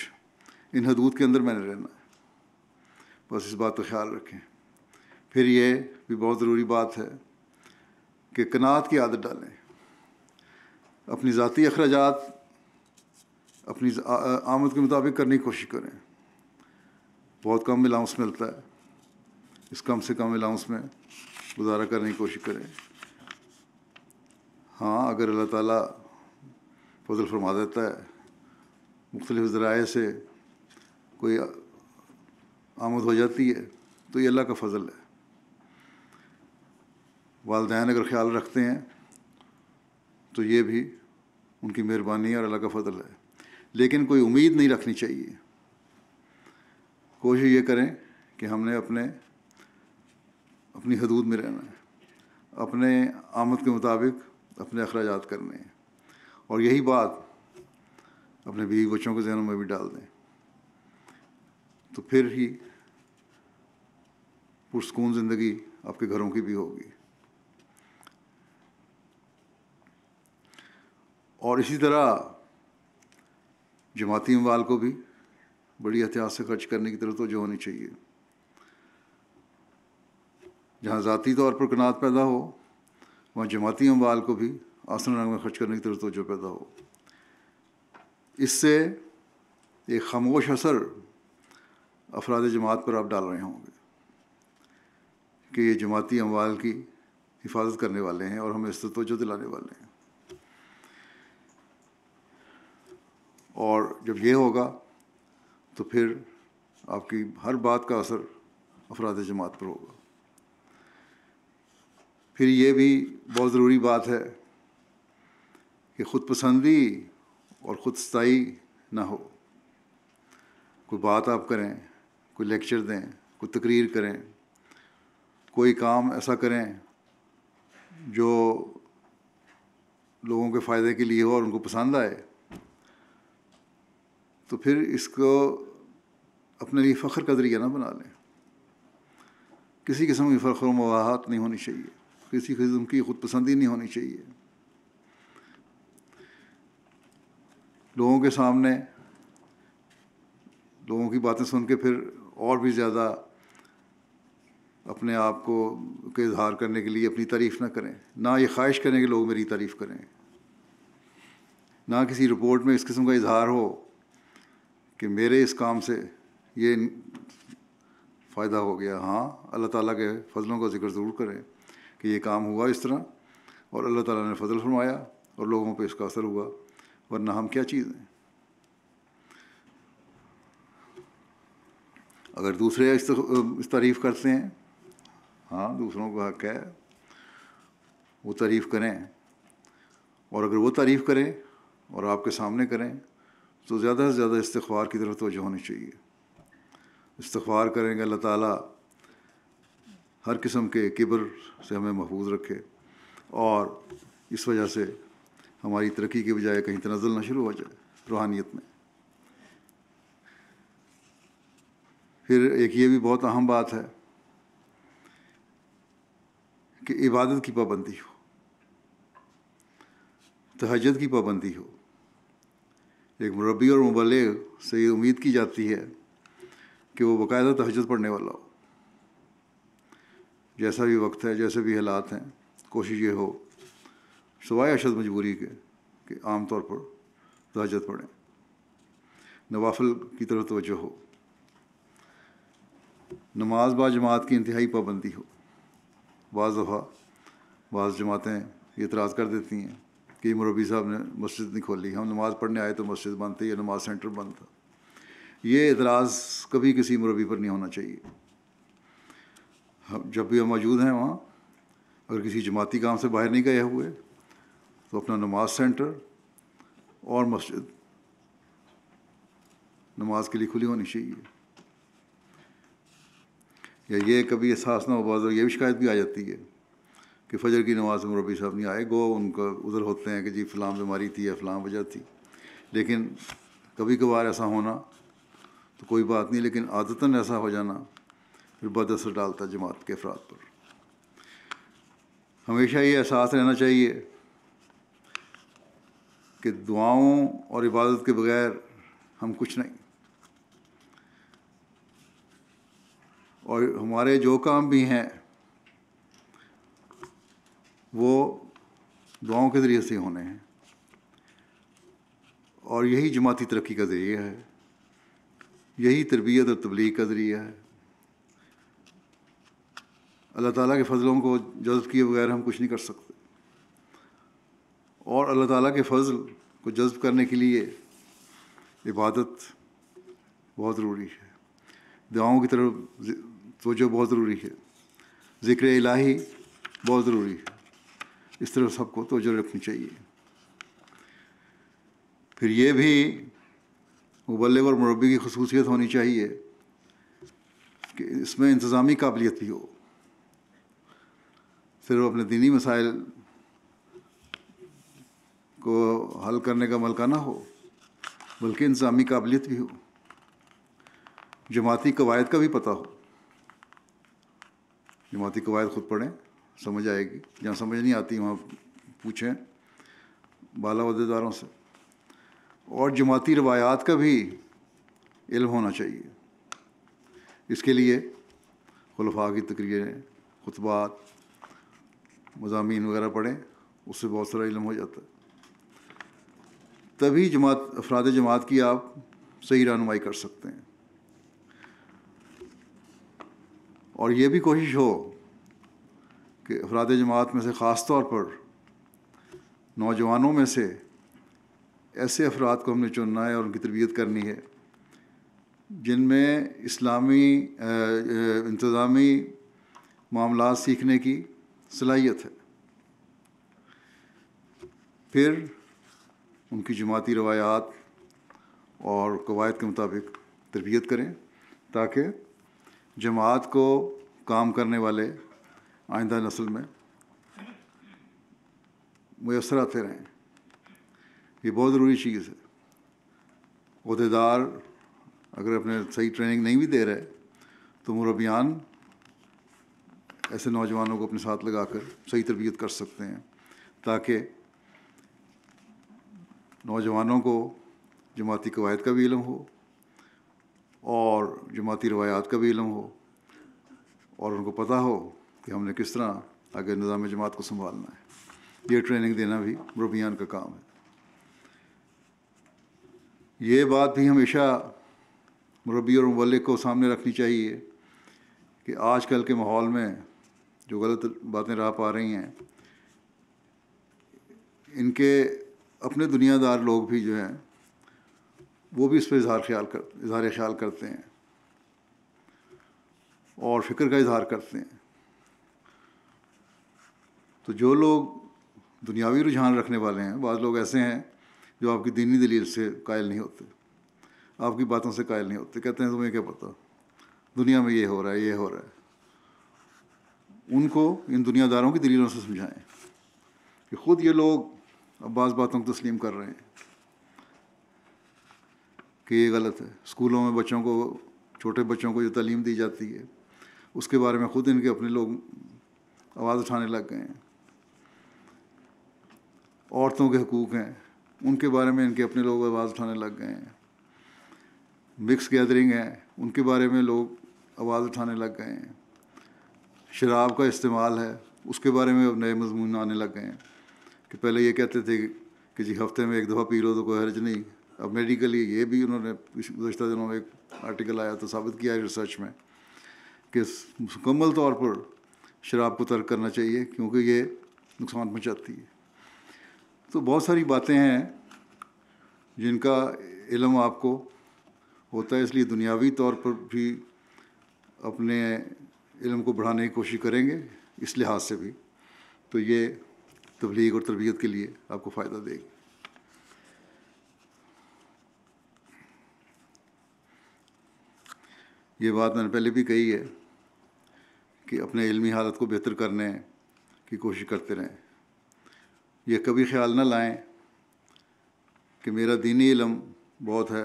S2: इन हदूद के अंदर मैंने रहना है बस इस बात का ख्याल रखें फिर ये भी बहुत ज़रूरी बात है कि कनात की आदत डालें अपनी ज़ाती अखराज अपनी आमद के मुताबिक करने की कोशिश करें बहुत कम अलाउंस मिलता है इस कम से कम अलाउंस में गुजारा करने की कोशिश करें हाँ अगर अल्लाह ताला फजल फरमा देता है मुख्तलिफ ज़राए से कोई आमद हो जाती है तो ये अल्लाह का फजल है वालदेन अगर ख्याल रखते हैं तो ये भी उनकी मेहरबानी और अल्लाह का फजल है लेकिन कोई उम्मीद नहीं रखनी चाहिए कोशिश ये करें कि हमने अपने अपनी हदूद में रहना है अपने आमद के मुताबिक अपने अखराज करने हैं और यही बात अपने बीवी बच्चों के जहनों में भी डाल दें तो फिर ही पुरस्कून ज़िंदगी आपके घरों की भी होगी और इसी तरह जमाती अमवाल को भी बड़ी एहतियात से खर्च करने की तरह तो जो होनी चाहिए जहाँ ज़ाती तौर पर कनात पैदा हो वहाँ जमाती अम्बाल को भी आसन रंग में खर्च करने की तरफ तोजो पैदा हो इससे एक खामोश असर अफराद जमात पर आप डाल रहे होंगे कि ये जमाती अमवाल की हिफाजत करने वाले हैं और हमें इस तोजो दिलाने वाले हैं और जब ये होगा तो फिर आपकी हर बात का असर अफराद जमात पर होगा फिर ये भी बहुत ज़रूरी बात है कि खुद पसंदी और खुद सताई ना हो कोई बात आप करें कोई लेक्चर दें कोई तकरीर करें कोई काम ऐसा करें जो लोगों के फ़ायदे के लिए हो और उनको पसंद आए तो फिर इसको अपने लिए फ़ख्र का ज़रिया ना बना लें किसी किस्म की फ़ख्र मवाहत नहीं होनी चाहिए किसी किस्म की खुदपसंदी नहीं होनी चाहिए लोगों के सामने लोगों की बातें सुन के फिर और भी ज़्यादा अपने आप को के इजहार करने के लिए अपनी तारीफ़ ना करें ना ये ख्वाहिश करें कि लोग मेरी तारीफ़ करें ना किसी रिपोर्ट में इस किस्म का इजहार हो कि मेरे इस काम से ये फ़ायदा हो गया हाँ अल्लाह ताला के फजलों का जिक्र ज़रूर करें कि ये काम हुआ इस तरह और अल्लाह ताला ने फजल फरमाया और लोगों पर इसका असर हुआ वरना हम क्या चीज़ हैं अगर दूसरे इस, तारीफ़ करते हैं हाँ दूसरों का हक है वो तारीफ़ करें और अगर वो तारीफ़ करें और आपके सामने करें तो ज़्यादा से ज़्यादा इस्तवार की तरफ तोजह होनी चाहिए इस्तवार करेंगे अल्लाह ताली हर किस्म के किबर से हमें महफूज रखे और इस वजह से हमारी तरक्की के बजाय कहीं तनाजल ना शुरू हो जाए रूहानियत में फिर एक ये भी बहुत अहम बात है कि इबादत की पाबंदी हो तहजद की पाबंदी हो एक मुरबी और मुबल से ये उम्मीद की जाती है कि वो बाकायदा तहजद पढ़ने वाला हो जैसा भी वक्त है जैसे भी हालात हैं कोशिश ये हो सवाए अशद मजबूरी के कि आम तौर पर तहजत पढ़ें नवाफल की तरफ तोजह हो नमाज बा जमात की इंतहाई पाबंदी हो बाज़ दफ़ा बाज़ जमातें ये इतराज़ कर देती हैं कि मरबी साहब ने मस्जिद नहीं खोली हम नमाज़ पढ़ने आए तो मस्जिद बंद थी या नमाज सेंटर बंद था ये इतराज़ कभी किसी मरबी पर नहीं होना चाहिए हम जब भी हम मौजूद हैं वहाँ अगर किसी जमाती काम से बाहर नहीं गए हुए तो अपना नमाज सेंटर और मस्जिद नमाज के लिए खुली होनी चाहिए या ये कभी एहसास ना हो बाज़ ये भी शिकायत भी आ जाती है कि फजर की नमाज में रबी साहब नहीं आए गो उनका उधर होते हैं कि जी फलाम बीमारी थी या फलाम वजह थी लेकिन कभी कभार ऐसा होना तो कोई बात नहीं लेकिन आदतन ऐसा हो जाना फिर बद असर डालता जमात के अफराद पर हमेशा ये एहसास रहना चाहिए कि दुआओं और इबादत के बगैर हम कुछ नहीं और हमारे जो काम भी हैं वो दुआओं के ज़रिए से होने हैं और यही जमाती तरक्की का ज़रिया है यही तरबियत और तबलीग का ज़रिया है अल्लाह ताला के फ़ज़लों को जज्ब किए बगैर हम कुछ नहीं कर सकते और अल्लाह ताला के फ़ज़ल को जज्ब करने के लिए इबादत बहुत ज़रूरी है दुआओं की तरफ तोजो बहुत ज़रूरी है ज़िक्र इलाही बहुत ज़रूरी है इस तरह सबको तोजो रखनी चाहिए फिर ये भी मुबलग और मुरबी की खसूसियत होनी चाहिए कि इसमें इंतज़ामी काबिलियत भी हो फिर वो अपने दीनी मसाइल को हल करने का मलका ना हो बल्कि इंतज़ामी काबिलियत भी हो जमाती कवायद का भी पता हो जमाती कवायद ख़ुद पढ़ें समझ आएगी जहाँ समझ नहीं आती वहाँ पूछें बाला अहदेदारों से और जमाती रवायात का भी इल्म होना चाहिए इसके लिए खलफा की तकरीरें खुतबात मजामीन वगैरह पढ़ें उससे बहुत सारा इलम हो जाता है तभी जमात अफराद जमात की आप सही रहनुमाई कर सकते हैं और ये भी कोशिश हो कि अफराद जमात में से ख़ास तौर पर नौजवानों में से ऐसे अफराद को हमने चुनना है और उनकी तरबियत करनी है जिनमें इस्लामी इंतज़ामी मामला सीखने की सलाहियत है फिर उनकी जमाती रवायात और कवायद के मुताबिक तरबियत करें ताकि जमात को काम करने वाले आइंदा नस्ल में मैसर आते रहें ये बहुत ज़रूरी चीज़ है अहदेदार अगर अपने सही ट्रेनिंग नहीं भी दे रहे तो मुरबियान ऐसे नौजवानों को अपने साथ लगाकर सही तरबियत कर सकते हैं ताकि नौजवानों को जमाती कवायद का भी इलम हो और जमाती रवायात का भी इलम हो और उनको पता हो कि हमने किस तरह आगे निज़ाम जमात को संभालना है ये ट्रेनिंग देना भी रुबियान का काम है ये बात भी हमेशा मुरबी और मवलिक को सामने रखनी चाहिए कि आजकल के माहौल में जो गलत बातें राह पा रही हैं इनके अपने दुनियादार लोग भी जो हैं वो भी इस पर इजहार ख्याल कर इजहार ख्याल करते हैं और फिक्र का इजहार करते हैं तो जो लोग दुनियावी रुझान रखने वाले हैं बाद लोग ऐसे हैं जो आपकी दीनी दलील से कायल नहीं होते आपकी बातों से कायल नहीं होते कहते हैं तुम्हें क्या पता दुनिया में ये हो रहा है ये हो रहा है उनको इन दुनियादारों की दलीलों से समझाएं कि खुद ये लोग अब बाज़ बातों को तस्लीम कर रहे हैं कि ये गलत है स्कूलों में बच्चों को छोटे बच्चों को जो तलीम दी जाती है उसके बारे में ख़ुद इनके अपने लोग आवाज़ उठाने लग गए हैं औरतों के हकूक़ हैं उनके बारे में इनके अपने लोग आवाज़ उठाने लग गए हैं मिक्स गैदरिंग हैं उनके बारे में लोग आवाज़ उठाने लग गए हैं शराब का इस्तेमाल है उसके बारे में अब नए मजमून आने लग गए हैं कि पहले ये कहते थे कि जी हफ्ते में एक दफ़ा पी लो तो कोई हर्ज नहीं अब मेडिकली ये भी उन्होंने गुजशत दिनों में एक आर्टिकल आया तो साबित किया है रिसर्च में कि मुकम्मल तौर पर शराब को तर्क करना चाहिए क्योंकि ये नुकसान पहुँचाती है तो बहुत सारी बातें हैं जिनका इलम आपको होता है इसलिए दुनियावी तौर पर भी अपने इल्म को बढ़ाने की कोशिश करेंगे इस लिहाज से भी तो ये तबलीग और तरबियत के लिए आपको फ़ायदा देगी ये बात मैंने पहले भी कही है कि अपने इल्मी हालत को बेहतर करने की कोशिश करते रहें ये कभी ख्याल न लाएं कि मेरा दीनी इलम बहुत है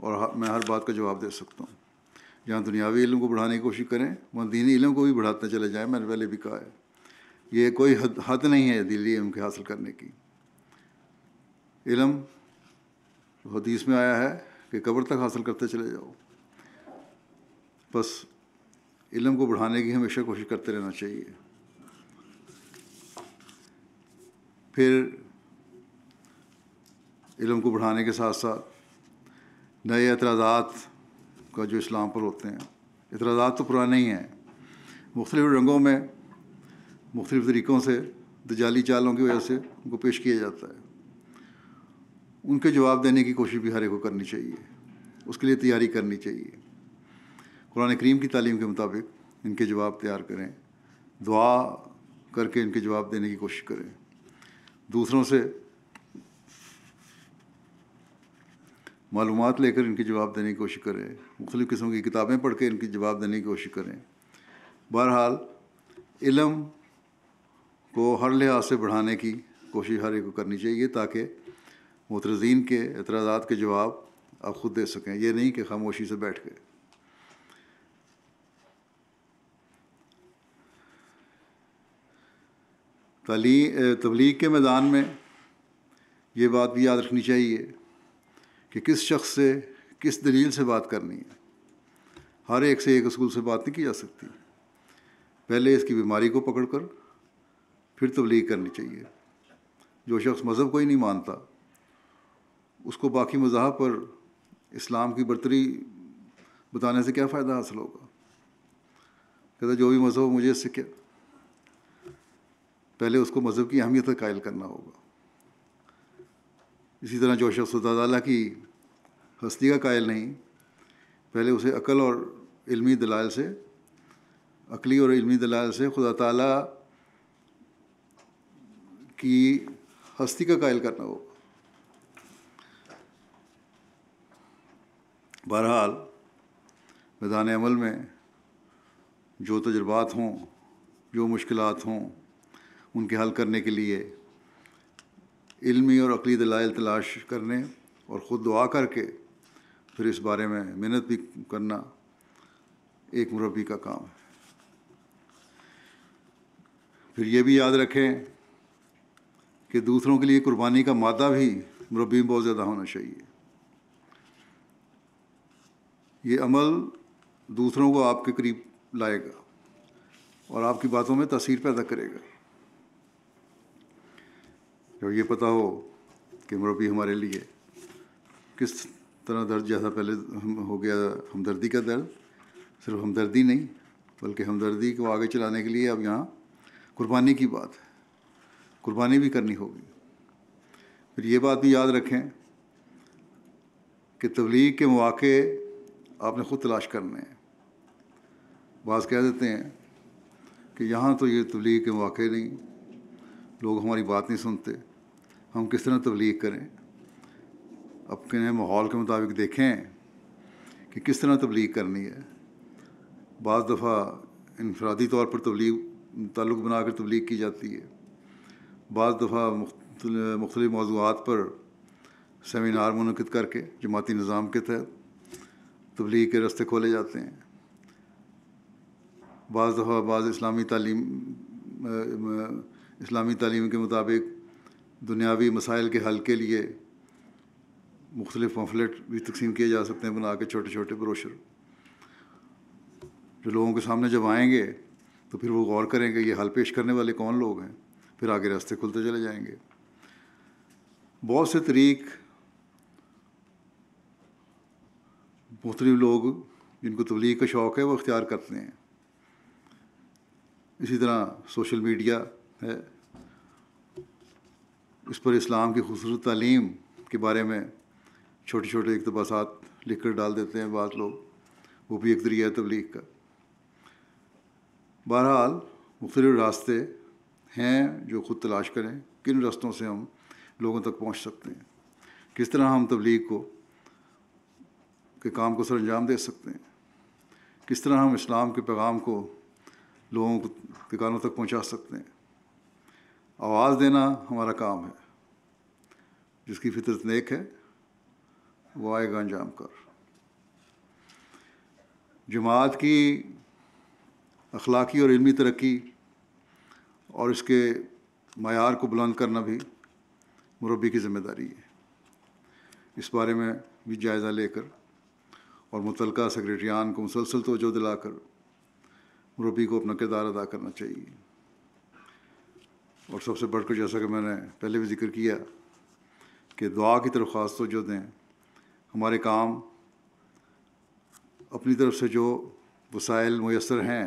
S2: और मैं हर बात का जवाब दे सकता हूँ जहाँ दुनियावी इलम को बढ़ाने की कोशिश करें वहाँ दीनी इलम को भी बढ़ाते चले जाएँ मैंने पहले भी कहा है ये कोई हद हद नहीं है दिल्ली इलम के हासिल करने की इलम हदीस में आया है कि कब्र तक हासिल करते चले जाओ बस इलम को बढ़ाने की हमेशा कोशिश करते रहना चाहिए फिर इलम को बढ़ाने के साथ साथ नए एतराज़ का जो इस्लाम पर होते हैं इतराज़ात तो पुराने ही हैं मुख्तलिफ रंगों में मुख्तलिफ तरीक़ों से दजाली चालों की वजह से उनको पेश किया जाता है उनके जवाब देने की कोशिश भी हर एक को करनी चाहिए उसके लिए तैयारी करनी चाहिए कुरान करीम की तालीम के मुताबिक इनके जवाब तैयार करें दुआ करके इनके जवाब देने की कोशिश करें दूसरों से मालूम लेकर इनके जवाब देने की कोशिश करें मुख्तलिफ़ किस्म की किताबें पढ़ के इनकी जवाब देने की कोशिश करें बहरहाल इलम को हर लिहाज से बढ़ाने की कोशिश हर एक को करनी चाहिए ताकि मतरजीन के एतराज़ात के जवाब आप ख़ुद दे सकें ये नहीं कि खामोशी से बैठ गए तबलीग के मैदान में ये बात भी याद रखनी चाहिए कि किस शख्स से किस दलील से बात करनी है हर एक से एक असूल से बात नहीं की जा सकती पहले इसकी बीमारी को पकड़ कर फिर तबलीग करनी चाहिए जो शख्स मज़हब को ही नहीं मानता उसको बाकी मज़ाह पर इस्लाम की बरतरी बताने से क्या फ़ायदा हासिल होगा कहता जो भी मज़हब मुझे इससे क्या पहले उसको मज़हब की अहमियत कायल करना होगा इसी तरह जो शख्स ताली की हस्ती का कायल नहीं पहले उसे अकल और इल्मी दलाल से अकली और इल्मी दलाल से खुदा ताला की हस्ती का कायल करना होगा बहरहाल मैदान अमल में जो तजुर्बात हों जो मुश्किल हों उनके हल करने के लिए इल्मी और अकली दलाइल तलाश करने और ख़ुद दुआ करके फिर इस बारे में मेहनत भी करना एक मुरबी का काम है फिर ये भी याद रखें कि दूसरों के लिए कुर्बानी का मादा भी मुरबी में बहुत ज़्यादा होना चाहिए ये अमल दूसरों को आपके करीब लाएगा और आपकी बातों में तस्वीर पैदा करेगा जो ये पता हो कि मुरबी हमारे लिए किस तरह दर्द जैसा पहले हो गया हमदर्दी का दर्द सिर्फ हमदर्दी नहीं बल्कि हमदर्दी को आगे चलाने के लिए अब यहाँ कुर्बानी की बात है कुर्बानी भी करनी होगी फिर ये बात भी याद रखें कि तबलीग के मौक़े आपने ख़ुद तलाश करने हैं बाज़ कह देते हैं कि यहाँ तो ये तबलीग के मौक़े नहीं लोग हमारी बात नहीं सुनते हम किस तरह तबलीग करें अपने माहौल के मुताबिक देखें कि किस तरह तबलीग करनी है बज़ दफ़ा इनफरादी तौर पर तबलीग बना बनाकर तबलीग की जाती है बज़ दफ़ा मुख्तलि मौजूद पर सेमिनार मनद करके जमाती निज़ाम के तहत तबलीग के रस्ते खोले जाते हैं बज़ दफ़ा बाज़ इस्लामी तालीम इस्लामी तालीम के मुताबिक दुनियावी मसाइल के हल के लिए मुख्तलिफ़ पम्फलेट भी तकसीम किए जा सकते हैं बना के छोटे छोटे ब्रोशर जो लोगों के सामने जब आएंगे तो फिर वो गौर करेंगे ये हल पेश करने वाले कौन लोग हैं फिर आगे रास्ते खुलते चले जाएंगे बहुत से तरीक मुख्तलिफ लोग जिनको तबलीग का शौक़ है वो इख्तियार करते हैं इसी तरह सोशल मीडिया है इस पर इस्लाम की खूबसूरत तालीम के बारे में छोटे छोटे इकतबासात लिख कर डाल देते हैं बाद लोग वो भी एक जरिया है तबलीग का बहरहाल मुख्तलिफ रास्ते हैं जो ख़ुद तलाश करें किन रास्तों से हम लोगों तक पहुँच सकते हैं किस तरह हम तबलीग को के काम को सर अंजाम दे सकते हैं किस तरह हम इस्लाम के पैगाम को लोगों को कानों तक पहुँचा सकते हैं आवाज़ देना हमारा काम है जिसकी फितरत नेक है वो आएगा अंजाम कर जमात की अखलाकी और इलमी तरक्की और इसके मैार को बुलंद करना भी मुरबी की ज़िम्मेदारी है इस बारे में भी जायज़ा लेकर और मुतलका सेक्रेटरियान को मुसलसल तोजो दिलाकर मुरबी को अपना किरदार अदा करना चाहिए और सबसे बढ़कर जैसा कि मैंने पहले भी जिक्र किया कि दुआ की तरफ खास तो जो दें हमारे काम अपनी तरफ से जो वसाइल मैसर हैं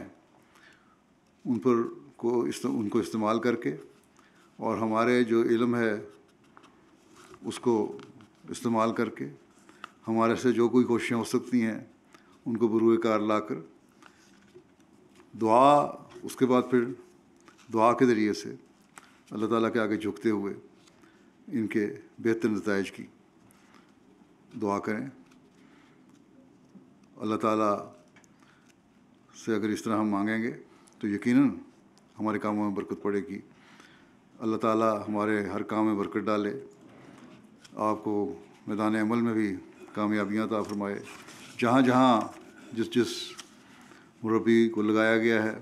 S2: उन पर को इस्त, उनको इस्तेमाल करके और हमारे जो इलम है उसको इस्तेमाल करके हमारे से जो कोई कोशिशें हो सकती हैं उनको बरूए कार ला कर दुआ उसके बाद फिर दुआ के ज़रिए से अल्लाह ताला के आगे झुकते हुए इनके बेहतर नतज की दुआ करें अल्लाह ताला से अगर इस तरह हम मांगेंगे तो यकीनन हमारे कामों में बरकत पड़ेगी अल्लाह ताला हमारे हर काम में बरकत डाले आपको मैदान अमल में भी कामयाबियाँ ता फरमाए जहाँ जहाँ जिस जिस मुरबी को लगाया गया है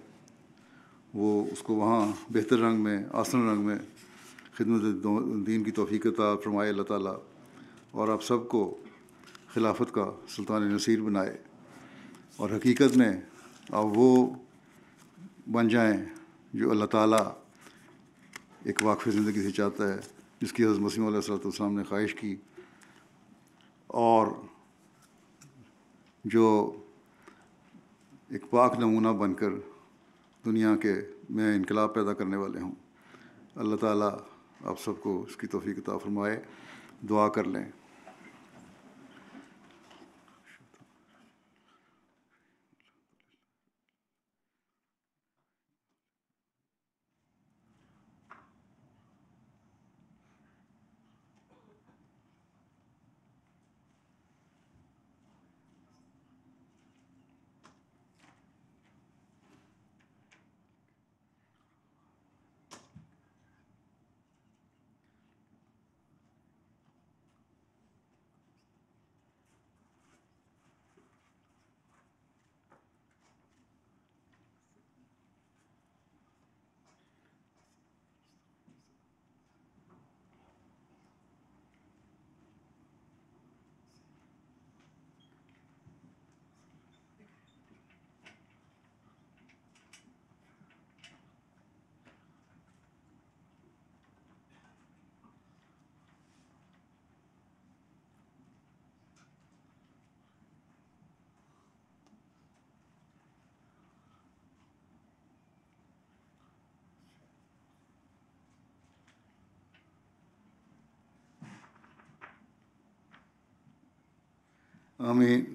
S2: वो उसको वहाँ बेहतर रंग में आसन रंग में खिदमत दीन की तोफ़ीकता फरमाए अल्लाह ताला और आप सबको खिलाफत का सुल्तान नसीर बनाए और हकीकत में आप वो बन जाएं जो अल्लाह ताला एक वाक़ ज़िंदगी से चाहता है जिसकी हज़रत मसीम सलाम ने ख्वाहिश की और जो एक पाक नमूना बनकर दुनिया के में इनकलाब पैदा करने वाले हों अल्लाह ताला आप सबको उसकी तोफ़ी किताब फरमाए दुआ कर लें
S3: I mean,